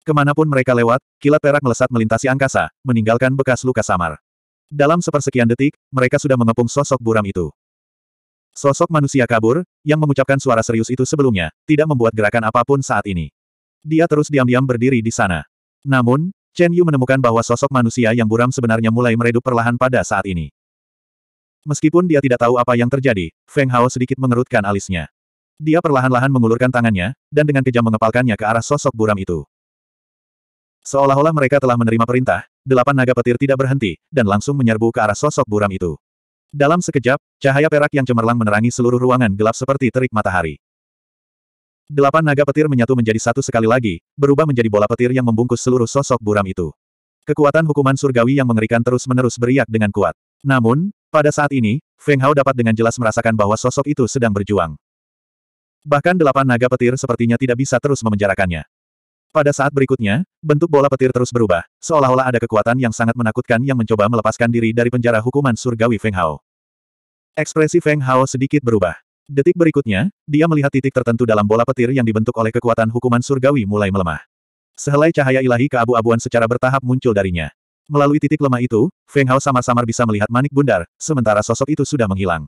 Kemanapun mereka lewat, kilat perak melesat melintasi angkasa, meninggalkan bekas luka samar. Dalam sepersekian detik, mereka sudah mengepung sosok buram itu. Sosok manusia kabur, yang mengucapkan suara serius itu sebelumnya, tidak membuat gerakan apapun saat ini. Dia terus diam-diam berdiri di sana. Namun, Chen Yu menemukan bahwa sosok manusia yang buram sebenarnya mulai meredup perlahan pada saat ini. Meskipun dia tidak tahu apa yang terjadi, Feng Hao sedikit mengerutkan alisnya. Dia perlahan-lahan mengulurkan tangannya, dan dengan kejam mengepalkannya ke arah sosok buram itu. Seolah-olah mereka telah menerima perintah, delapan naga petir tidak berhenti, dan langsung menyerbu ke arah sosok buram itu. Dalam sekejap, cahaya perak yang cemerlang menerangi seluruh ruangan gelap seperti terik matahari. Delapan naga petir menyatu menjadi satu sekali lagi, berubah menjadi bola petir yang membungkus seluruh sosok buram itu. Kekuatan hukuman surgawi yang mengerikan terus-menerus beriak dengan kuat. Namun, pada saat ini, Feng Hao dapat dengan jelas merasakan bahwa sosok itu sedang berjuang. Bahkan delapan naga petir sepertinya tidak bisa terus memenjarakannya. Pada saat berikutnya, bentuk bola petir terus berubah, seolah-olah ada kekuatan yang sangat menakutkan yang mencoba melepaskan diri dari penjara hukuman surgawi Feng Hao. Ekspresi Feng Hao sedikit berubah. Detik berikutnya, dia melihat titik tertentu dalam bola petir yang dibentuk oleh kekuatan hukuman surgawi mulai melemah. Sehelai cahaya ilahi keabu-abuan secara bertahap muncul darinya. Melalui titik lemah itu, Feng Hao samar-samar bisa melihat manik bundar, sementara sosok itu sudah menghilang.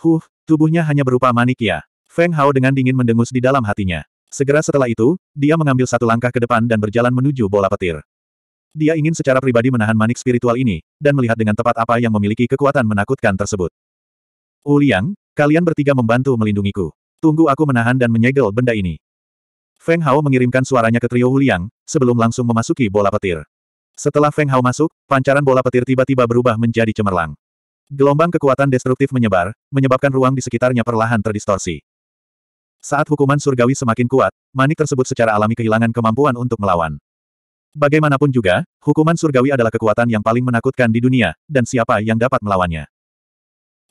Huh, tubuhnya hanya berupa manik ya. Feng Hao dengan dingin mendengus di dalam hatinya. Segera setelah itu, dia mengambil satu langkah ke depan dan berjalan menuju bola petir. Dia ingin secara pribadi menahan manik spiritual ini, dan melihat dengan tepat apa yang memiliki kekuatan menakutkan tersebut. Uliang, kalian bertiga membantu melindungiku. Tunggu aku menahan dan menyegel benda ini. Feng Hao mengirimkan suaranya ke trio Uliang, sebelum langsung memasuki bola petir. Setelah Feng Hao masuk, pancaran bola petir tiba-tiba berubah menjadi cemerlang. Gelombang kekuatan destruktif menyebar, menyebabkan ruang di sekitarnya perlahan terdistorsi. Saat hukuman surgawi semakin kuat, manik tersebut secara alami kehilangan kemampuan untuk melawan. Bagaimanapun juga, hukuman surgawi adalah kekuatan yang paling menakutkan di dunia, dan siapa yang dapat melawannya.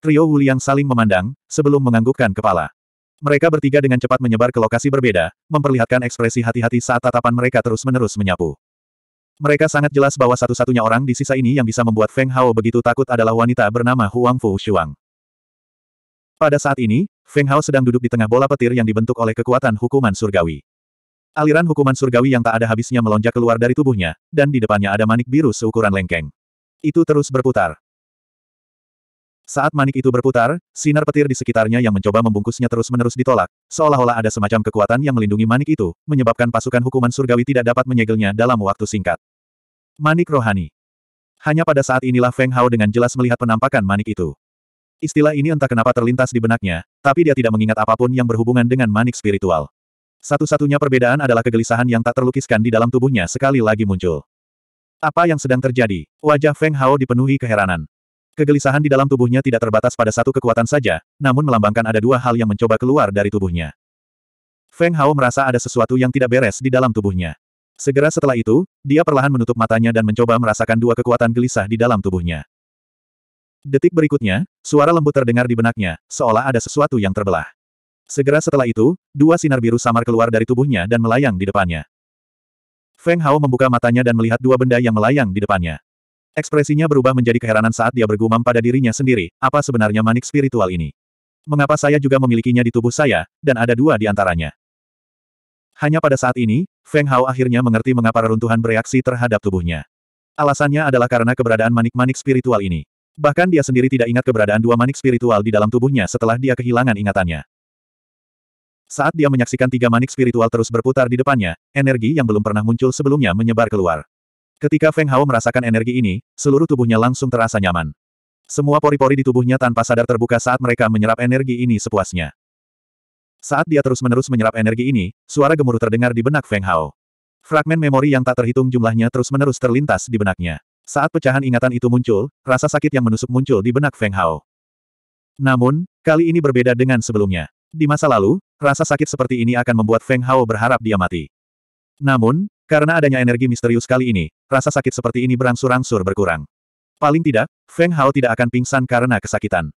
Trio yang saling memandang, sebelum menganggukkan kepala. Mereka bertiga dengan cepat menyebar ke lokasi berbeda, memperlihatkan ekspresi hati-hati saat tatapan mereka terus-menerus menyapu. Mereka sangat jelas bahwa satu-satunya orang di sisa ini yang bisa membuat Feng Hao begitu takut adalah wanita bernama Huang Fu Shuang. Pada saat ini, Feng Hao sedang duduk di tengah bola petir yang dibentuk oleh kekuatan hukuman surgawi. Aliran hukuman surgawi yang tak ada habisnya melonjak keluar dari tubuhnya, dan di depannya ada manik biru seukuran lengkeng. Itu terus berputar. Saat manik itu berputar, sinar petir di sekitarnya yang mencoba membungkusnya terus-menerus ditolak, seolah-olah ada semacam kekuatan yang melindungi manik itu, menyebabkan pasukan hukuman surgawi tidak dapat menyegelnya dalam waktu singkat. Manik Rohani Hanya pada saat inilah Feng Hao dengan jelas melihat penampakan manik itu. Istilah ini entah kenapa terlintas di benaknya, tapi dia tidak mengingat apapun yang berhubungan dengan manik spiritual. Satu-satunya perbedaan adalah kegelisahan yang tak terlukiskan di dalam tubuhnya sekali lagi muncul. Apa yang sedang terjadi? Wajah Feng Hao dipenuhi keheranan. Kegelisahan di dalam tubuhnya tidak terbatas pada satu kekuatan saja, namun melambangkan ada dua hal yang mencoba keluar dari tubuhnya. Feng Hao merasa ada sesuatu yang tidak beres di dalam tubuhnya. Segera setelah itu, dia perlahan menutup matanya dan mencoba merasakan dua kekuatan gelisah di dalam tubuhnya. Detik berikutnya, suara lembut terdengar di benaknya, seolah ada sesuatu yang terbelah. Segera setelah itu, dua sinar biru samar keluar dari tubuhnya dan melayang di depannya. Feng Hao membuka matanya dan melihat dua benda yang melayang di depannya. Ekspresinya berubah menjadi keheranan saat dia bergumam pada dirinya sendiri, apa sebenarnya manik spiritual ini? Mengapa saya juga memilikinya di tubuh saya, dan ada dua di antaranya? Hanya pada saat ini, Feng Hao akhirnya mengerti mengapa reruntuhan bereaksi terhadap tubuhnya. Alasannya adalah karena keberadaan manik-manik spiritual ini. Bahkan dia sendiri tidak ingat keberadaan dua manik spiritual di dalam tubuhnya setelah dia kehilangan ingatannya. Saat dia menyaksikan tiga manik spiritual terus berputar di depannya, energi yang belum pernah muncul sebelumnya menyebar keluar. Ketika Feng Hao merasakan energi ini, seluruh tubuhnya langsung terasa nyaman. Semua pori-pori di tubuhnya tanpa sadar terbuka saat mereka menyerap energi ini sepuasnya. Saat dia terus-menerus menyerap energi ini, suara gemuruh terdengar di benak Feng Hao. Fragmen memori yang tak terhitung jumlahnya terus-menerus terlintas di benaknya. Saat pecahan ingatan itu muncul, rasa sakit yang menusuk muncul di benak Feng Hao. Namun, kali ini berbeda dengan sebelumnya. Di masa lalu, rasa sakit seperti ini akan membuat Feng Hao berharap dia mati. Namun, karena adanya energi misterius kali ini, rasa sakit seperti ini berangsur-angsur berkurang. Paling tidak, Feng Hao tidak akan pingsan karena kesakitan.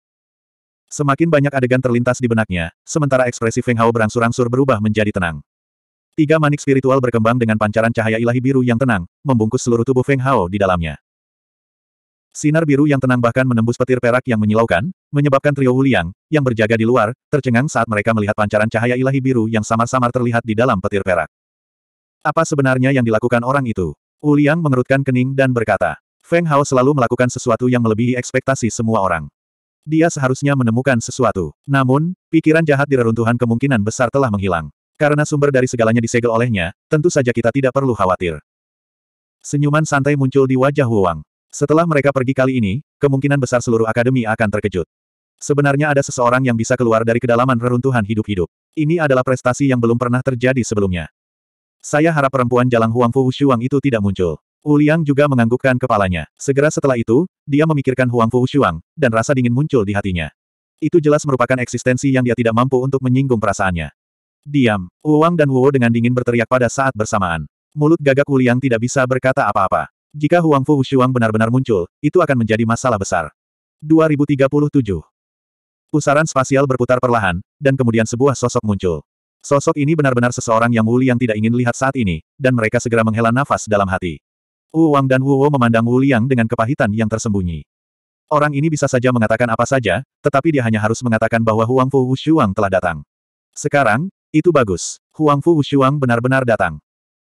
Semakin banyak adegan terlintas di benaknya, sementara ekspresi Feng Hao berangsur-angsur berubah menjadi tenang. Tiga manik spiritual berkembang dengan pancaran cahaya ilahi biru yang tenang, membungkus seluruh tubuh Feng Hao di dalamnya. Sinar biru yang tenang bahkan menembus petir perak yang menyilaukan, menyebabkan trio Wuliang, yang berjaga di luar, tercengang saat mereka melihat pancaran cahaya ilahi biru yang samar-samar terlihat di dalam petir perak. Apa sebenarnya yang dilakukan orang itu? Wuliang mengerutkan kening dan berkata, Feng Hao selalu melakukan sesuatu yang melebihi ekspektasi semua orang. Dia seharusnya menemukan sesuatu. Namun, pikiran jahat di reruntuhan kemungkinan besar telah menghilang. Karena sumber dari segalanya disegel olehnya, tentu saja kita tidak perlu khawatir. Senyuman santai muncul di wajah Huang. Setelah mereka pergi kali ini, kemungkinan besar seluruh akademi akan terkejut. Sebenarnya ada seseorang yang bisa keluar dari kedalaman reruntuhan hidup-hidup. Ini adalah prestasi yang belum pernah terjadi sebelumnya. Saya harap perempuan jalang Huang Fu Shuang itu tidak muncul. Uliang juga menganggukkan kepalanya. Segera setelah itu, dia memikirkan Huang Fu Shuang, dan rasa dingin muncul di hatinya. Itu jelas merupakan eksistensi yang dia tidak mampu untuk menyinggung perasaannya. Diam. Wang dan Wo dengan dingin berteriak pada saat bersamaan. Mulut gagak Wuliang tidak bisa berkata apa-apa. Jika Huang Fu Hushuang benar-benar muncul, itu akan menjadi masalah besar. 2037. Pusaran spasial berputar perlahan, dan kemudian sebuah sosok muncul. Sosok ini benar-benar seseorang yang Wuliang tidak ingin lihat saat ini, dan mereka segera menghela nafas dalam hati. Wu dan Wu Wo memandang Wuliang dengan kepahitan yang tersembunyi. Orang ini bisa saja mengatakan apa saja, tetapi dia hanya harus mengatakan bahwa Huang Fu Hushuang telah datang. Sekarang, itu bagus. Huang Fu Wushuang benar-benar datang.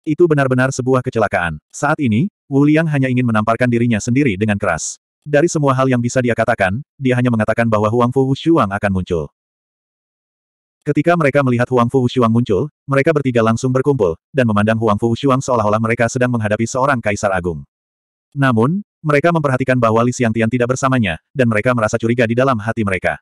Itu benar-benar sebuah kecelakaan. Saat ini, Wu Liang hanya ingin menamparkan dirinya sendiri dengan keras. Dari semua hal yang bisa dia katakan, dia hanya mengatakan bahwa Huang Fu Wushuang akan muncul. Ketika mereka melihat Huang Fu Wushuang muncul, mereka bertiga langsung berkumpul, dan memandang Huang Fu Wushuang seolah-olah mereka sedang menghadapi seorang kaisar agung. Namun, mereka memperhatikan bahwa Li Xiangtian tidak bersamanya, dan mereka merasa curiga di dalam hati mereka.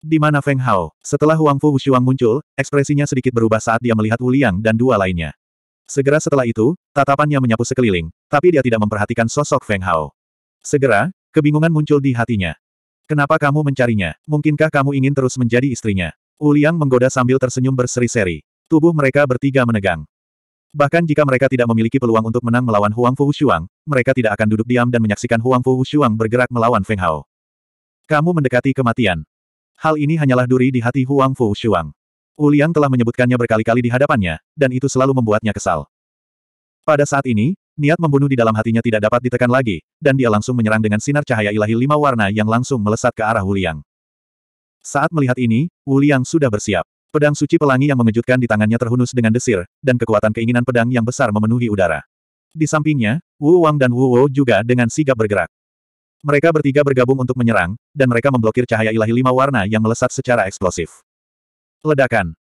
Di mana Feng Hao? Setelah Huang Fu Wushuang muncul, ekspresinya sedikit berubah saat dia melihat Wu Liang dan dua lainnya. Segera setelah itu, tatapannya menyapu sekeliling, tapi dia tidak memperhatikan sosok Feng Hao. Segera, kebingungan muncul di hatinya. Kenapa kamu mencarinya? Mungkinkah kamu ingin terus menjadi istrinya? Wu Liang menggoda sambil tersenyum berseri-seri. Tubuh mereka bertiga menegang. Bahkan jika mereka tidak memiliki peluang untuk menang melawan Huang Fu Wushuang, mereka tidak akan duduk diam dan menyaksikan Huang Fu Wushuang bergerak melawan Feng Hao. Kamu mendekati kematian. Hal ini hanyalah duri di hati Huang Fu Shuang. Uliang telah menyebutkannya berkali-kali di hadapannya, dan itu selalu membuatnya kesal. Pada saat ini, niat membunuh di dalam hatinya tidak dapat ditekan lagi, dan dia langsung menyerang dengan sinar cahaya ilahi lima warna yang langsung melesat ke arah Uliang. Saat melihat ini, Uliang sudah bersiap. Pedang suci pelangi yang mengejutkan di tangannya terhunus dengan desir, dan kekuatan keinginan pedang yang besar memenuhi udara. Di sampingnya, Wu Wang dan Wu Wo juga dengan sigap bergerak. Mereka bertiga bergabung untuk menyerang, dan mereka memblokir cahaya ilahi lima warna yang melesat secara eksplosif. Ledakan.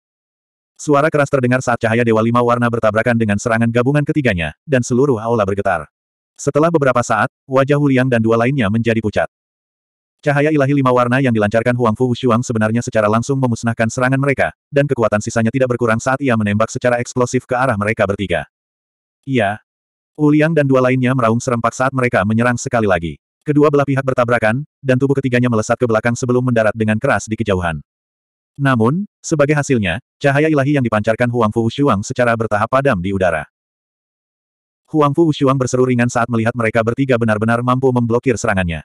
Suara keras terdengar saat cahaya Dewa Lima Warna bertabrakan dengan serangan gabungan ketiganya, dan seluruh aula bergetar. Setelah beberapa saat, wajah Huliang dan dua lainnya menjadi pucat. Cahaya ilahi lima warna yang dilancarkan Huang Fu Wushuang sebenarnya secara langsung memusnahkan serangan mereka, dan kekuatan sisanya tidak berkurang saat ia menembak secara eksplosif ke arah mereka bertiga. Iya. Huliang dan dua lainnya meraung serempak saat mereka menyerang sekali lagi. Kedua belah pihak bertabrakan, dan tubuh ketiganya melesat ke belakang sebelum mendarat dengan keras di kejauhan. Namun, sebagai hasilnya, cahaya ilahi yang dipancarkan Huang Fu Shuang secara bertahap padam di udara. Huang Fu Shuang berseru ringan saat melihat mereka bertiga benar-benar mampu memblokir serangannya.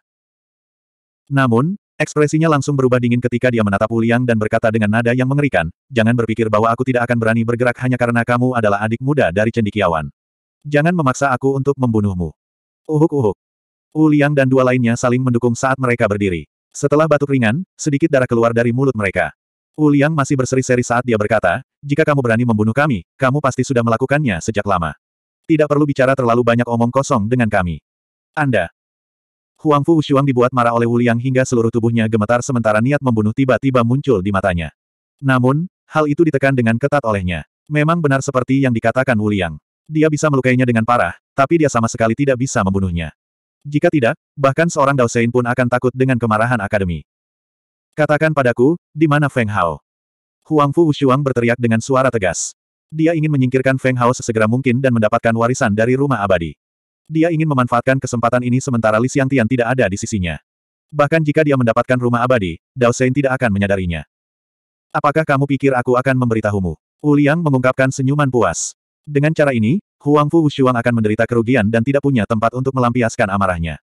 Namun, ekspresinya langsung berubah dingin ketika dia menatap Uliang dan berkata dengan nada yang mengerikan, jangan berpikir bahwa aku tidak akan berani bergerak hanya karena kamu adalah adik muda dari cendikiawan. Jangan memaksa aku untuk membunuhmu. Uhuk-uhuk. Wu Liang dan dua lainnya saling mendukung saat mereka berdiri. Setelah batuk ringan, sedikit darah keluar dari mulut mereka. Wu Liang masih berseri-seri saat dia berkata, jika kamu berani membunuh kami, kamu pasti sudah melakukannya sejak lama. Tidak perlu bicara terlalu banyak omong kosong dengan kami. Anda. Huang Fu Wushuang dibuat marah oleh Wu Liang hingga seluruh tubuhnya gemetar sementara niat membunuh tiba-tiba muncul di matanya. Namun, hal itu ditekan dengan ketat olehnya. Memang benar seperti yang dikatakan Wu Liang. Dia bisa melukainya dengan parah, tapi dia sama sekali tidak bisa membunuhnya. Jika tidak, bahkan seorang Daosein pun akan takut dengan kemarahan akademi. Katakan padaku, di mana Feng Hao? Huang Fu Wushuang berteriak dengan suara tegas. Dia ingin menyingkirkan Feng Hao sesegera mungkin dan mendapatkan warisan dari rumah abadi. Dia ingin memanfaatkan kesempatan ini sementara Li Xiangtian tidak ada di sisinya. Bahkan jika dia mendapatkan rumah abadi, Daosein tidak akan menyadarinya. Apakah kamu pikir aku akan memberitahumu? Wu Liang mengungkapkan senyuman puas. Dengan cara ini, Huang Fu Wushuang akan menderita kerugian dan tidak punya tempat untuk melampiaskan amarahnya.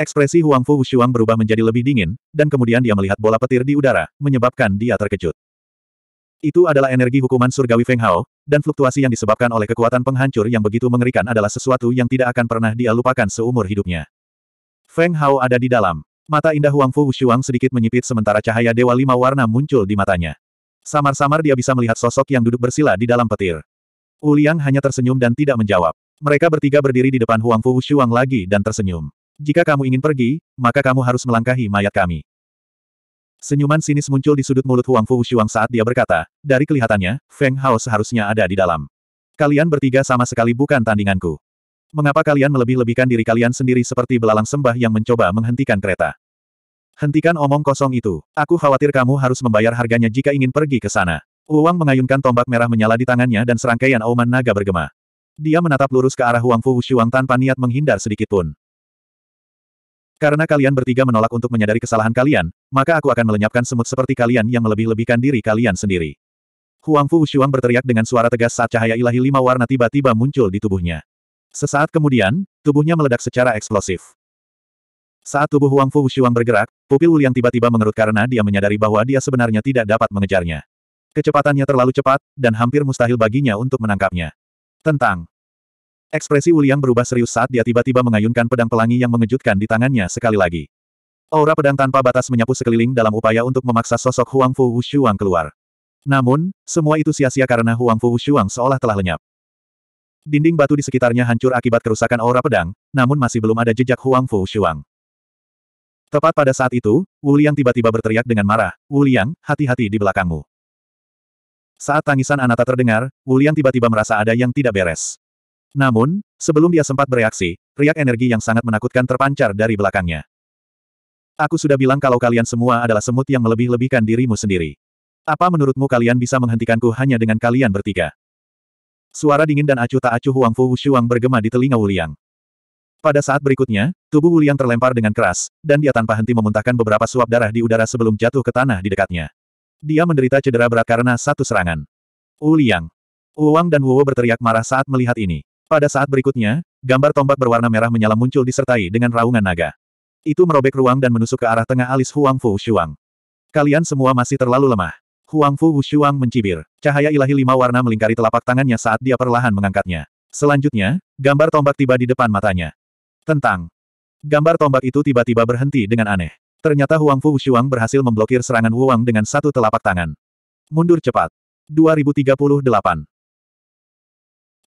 Ekspresi Huang Fu Wushuang berubah menjadi lebih dingin, dan kemudian dia melihat bola petir di udara, menyebabkan dia terkejut. Itu adalah energi hukuman surgawi Feng Hao, dan fluktuasi yang disebabkan oleh kekuatan penghancur yang begitu mengerikan adalah sesuatu yang tidak akan pernah dia lupakan seumur hidupnya. Feng Hao ada di dalam. Mata indah Huang Fu Wushuang sedikit menyipit sementara cahaya dewa lima warna muncul di matanya. Samar-samar dia bisa melihat sosok yang duduk bersila di dalam petir. Uliang hanya tersenyum dan tidak menjawab. Mereka bertiga berdiri di depan Huang Fu Shuang lagi dan tersenyum. Jika kamu ingin pergi, maka kamu harus melangkahi mayat kami. Senyuman sinis muncul di sudut mulut Huang Fu Shuang saat dia berkata, dari kelihatannya, Feng Hao seharusnya ada di dalam. Kalian bertiga sama sekali bukan tandinganku. Mengapa kalian melebih-lebihkan diri kalian sendiri seperti belalang sembah yang mencoba menghentikan kereta? Hentikan omong kosong itu. Aku khawatir kamu harus membayar harganya jika ingin pergi ke sana. Huang mengayunkan tombak merah menyala di tangannya dan serangkaian auman naga bergema. Dia menatap lurus ke arah Huang Fu Wushuang tanpa niat menghindar sedikitpun. Karena kalian bertiga menolak untuk menyadari kesalahan kalian, maka aku akan melenyapkan semut seperti kalian yang melebih-lebihkan diri kalian sendiri. Huang Fu Wushuang berteriak dengan suara tegas saat cahaya ilahi lima warna tiba-tiba muncul di tubuhnya. Sesaat kemudian, tubuhnya meledak secara eksplosif. Saat tubuh Huang Fu Wushuang bergerak, pupil Wuliang tiba-tiba mengerut karena dia menyadari bahwa dia sebenarnya tidak dapat mengejarnya. Kecepatannya terlalu cepat, dan hampir mustahil baginya untuk menangkapnya. Tentang. Ekspresi Wuliang berubah serius saat dia tiba-tiba mengayunkan pedang pelangi yang mengejutkan di tangannya sekali lagi. Aura pedang tanpa batas menyapu sekeliling dalam upaya untuk memaksa sosok Huang Fu Wushuang keluar. Namun, semua itu sia-sia karena Huang Fu Wushuang seolah telah lenyap. Dinding batu di sekitarnya hancur akibat kerusakan aura pedang, namun masih belum ada jejak Huang Fu Wushuang. Tepat pada saat itu, Wu Liang tiba-tiba berteriak dengan marah, Wu Liang, hati-hati di belakangmu. Saat tangisan Anata terdengar, Wulian tiba-tiba merasa ada yang tidak beres. Namun, sebelum dia sempat bereaksi, riak energi yang sangat menakutkan terpancar dari belakangnya. Aku sudah bilang kalau kalian semua adalah semut yang melebih-lebihkan dirimu sendiri. Apa menurutmu kalian bisa menghentikanku hanya dengan kalian bertiga? Suara dingin dan acuh tak acuh Huang Fu Wushuang bergema di telinga Wuliang. Pada saat berikutnya, tubuh Wuliang terlempar dengan keras, dan dia tanpa henti memuntahkan beberapa suap darah di udara sebelum jatuh ke tanah di dekatnya. Dia menderita cedera berat karena satu serangan. Wu Liang. Wang dan Wo berteriak marah saat melihat ini. Pada saat berikutnya, gambar tombak berwarna merah menyala muncul disertai dengan raungan naga. Itu merobek ruang dan menusuk ke arah tengah alis Huang Fu Shuang. Kalian semua masih terlalu lemah. Huang Fu Shuang mencibir. Cahaya ilahi lima warna melingkari telapak tangannya saat dia perlahan mengangkatnya. Selanjutnya, gambar tombak tiba di depan matanya. Tentang. Gambar tombak itu tiba-tiba berhenti dengan aneh. Ternyata Huang Fu Wushuang berhasil memblokir serangan Wang dengan satu telapak tangan. Mundur cepat. 2038.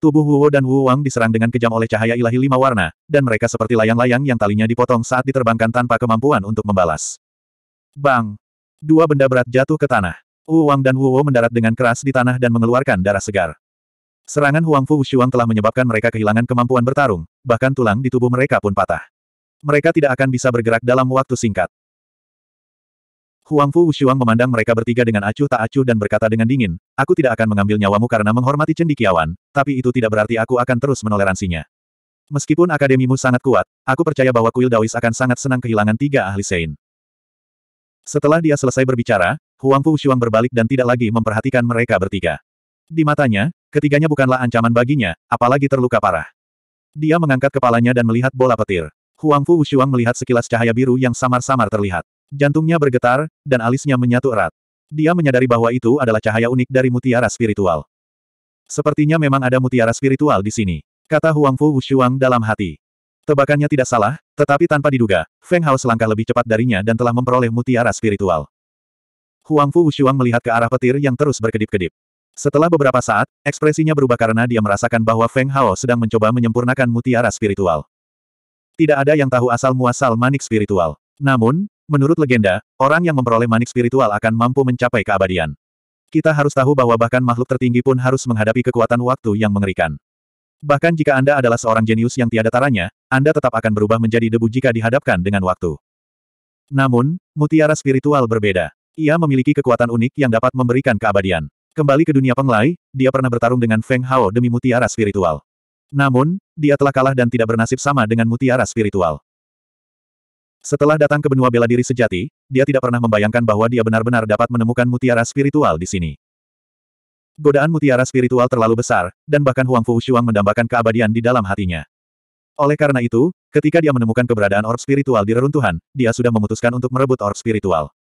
Tubuh Wu dan Wu Wang diserang dengan kejam oleh cahaya ilahi lima warna, dan mereka seperti layang-layang yang talinya dipotong saat diterbangkan tanpa kemampuan untuk membalas. Bang! Dua benda berat jatuh ke tanah. Wu Wang dan Wu mendarat dengan keras di tanah dan mengeluarkan darah segar. Serangan Huang Fu Wushuang telah menyebabkan mereka kehilangan kemampuan bertarung, bahkan tulang di tubuh mereka pun patah. Mereka tidak akan bisa bergerak dalam waktu singkat. Huang Fu Wushuang memandang mereka bertiga dengan acuh tak acuh dan berkata dengan dingin, aku tidak akan mengambil nyawamu karena menghormati cendikiawan, tapi itu tidak berarti aku akan terus menoleransinya. Meskipun akademimu sangat kuat, aku percaya bahwa kuil Daois akan sangat senang kehilangan tiga ahli Sein. Setelah dia selesai berbicara, Huang Fu Wushuang berbalik dan tidak lagi memperhatikan mereka bertiga. Di matanya, ketiganya bukanlah ancaman baginya, apalagi terluka parah. Dia mengangkat kepalanya dan melihat bola petir. Huang Fu Wushuang melihat sekilas cahaya biru yang samar-samar terlihat. Jantungnya bergetar, dan alisnya menyatu erat. Dia menyadari bahwa itu adalah cahaya unik dari mutiara spiritual. Sepertinya memang ada mutiara spiritual di sini. Kata Huang Fu Wushuang dalam hati. Tebakannya tidak salah, tetapi tanpa diduga, Feng Hao selangkah lebih cepat darinya dan telah memperoleh mutiara spiritual. Huang Fu Wushuang melihat ke arah petir yang terus berkedip-kedip. Setelah beberapa saat, ekspresinya berubah karena dia merasakan bahwa Feng Hao sedang mencoba menyempurnakan mutiara spiritual. Tidak ada yang tahu asal-muasal manik spiritual. Namun, Menurut legenda, orang yang memperoleh manik spiritual akan mampu mencapai keabadian. Kita harus tahu bahwa bahkan makhluk tertinggi pun harus menghadapi kekuatan waktu yang mengerikan. Bahkan jika Anda adalah seorang jenius yang tiada taranya, Anda tetap akan berubah menjadi debu jika dihadapkan dengan waktu. Namun, mutiara spiritual berbeda. Ia memiliki kekuatan unik yang dapat memberikan keabadian. Kembali ke dunia penglai, dia pernah bertarung dengan Feng Hao demi mutiara spiritual. Namun, dia telah kalah dan tidak bernasib sama dengan mutiara spiritual. Setelah datang ke benua bela diri sejati, dia tidak pernah membayangkan bahwa dia benar-benar dapat menemukan mutiara spiritual di sini. Godaan mutiara spiritual terlalu besar, dan bahkan Huang Fu Shuang mendambakan keabadian di dalam hatinya. Oleh karena itu, ketika dia menemukan keberadaan orb spiritual di reruntuhan, dia sudah memutuskan untuk merebut orb spiritual.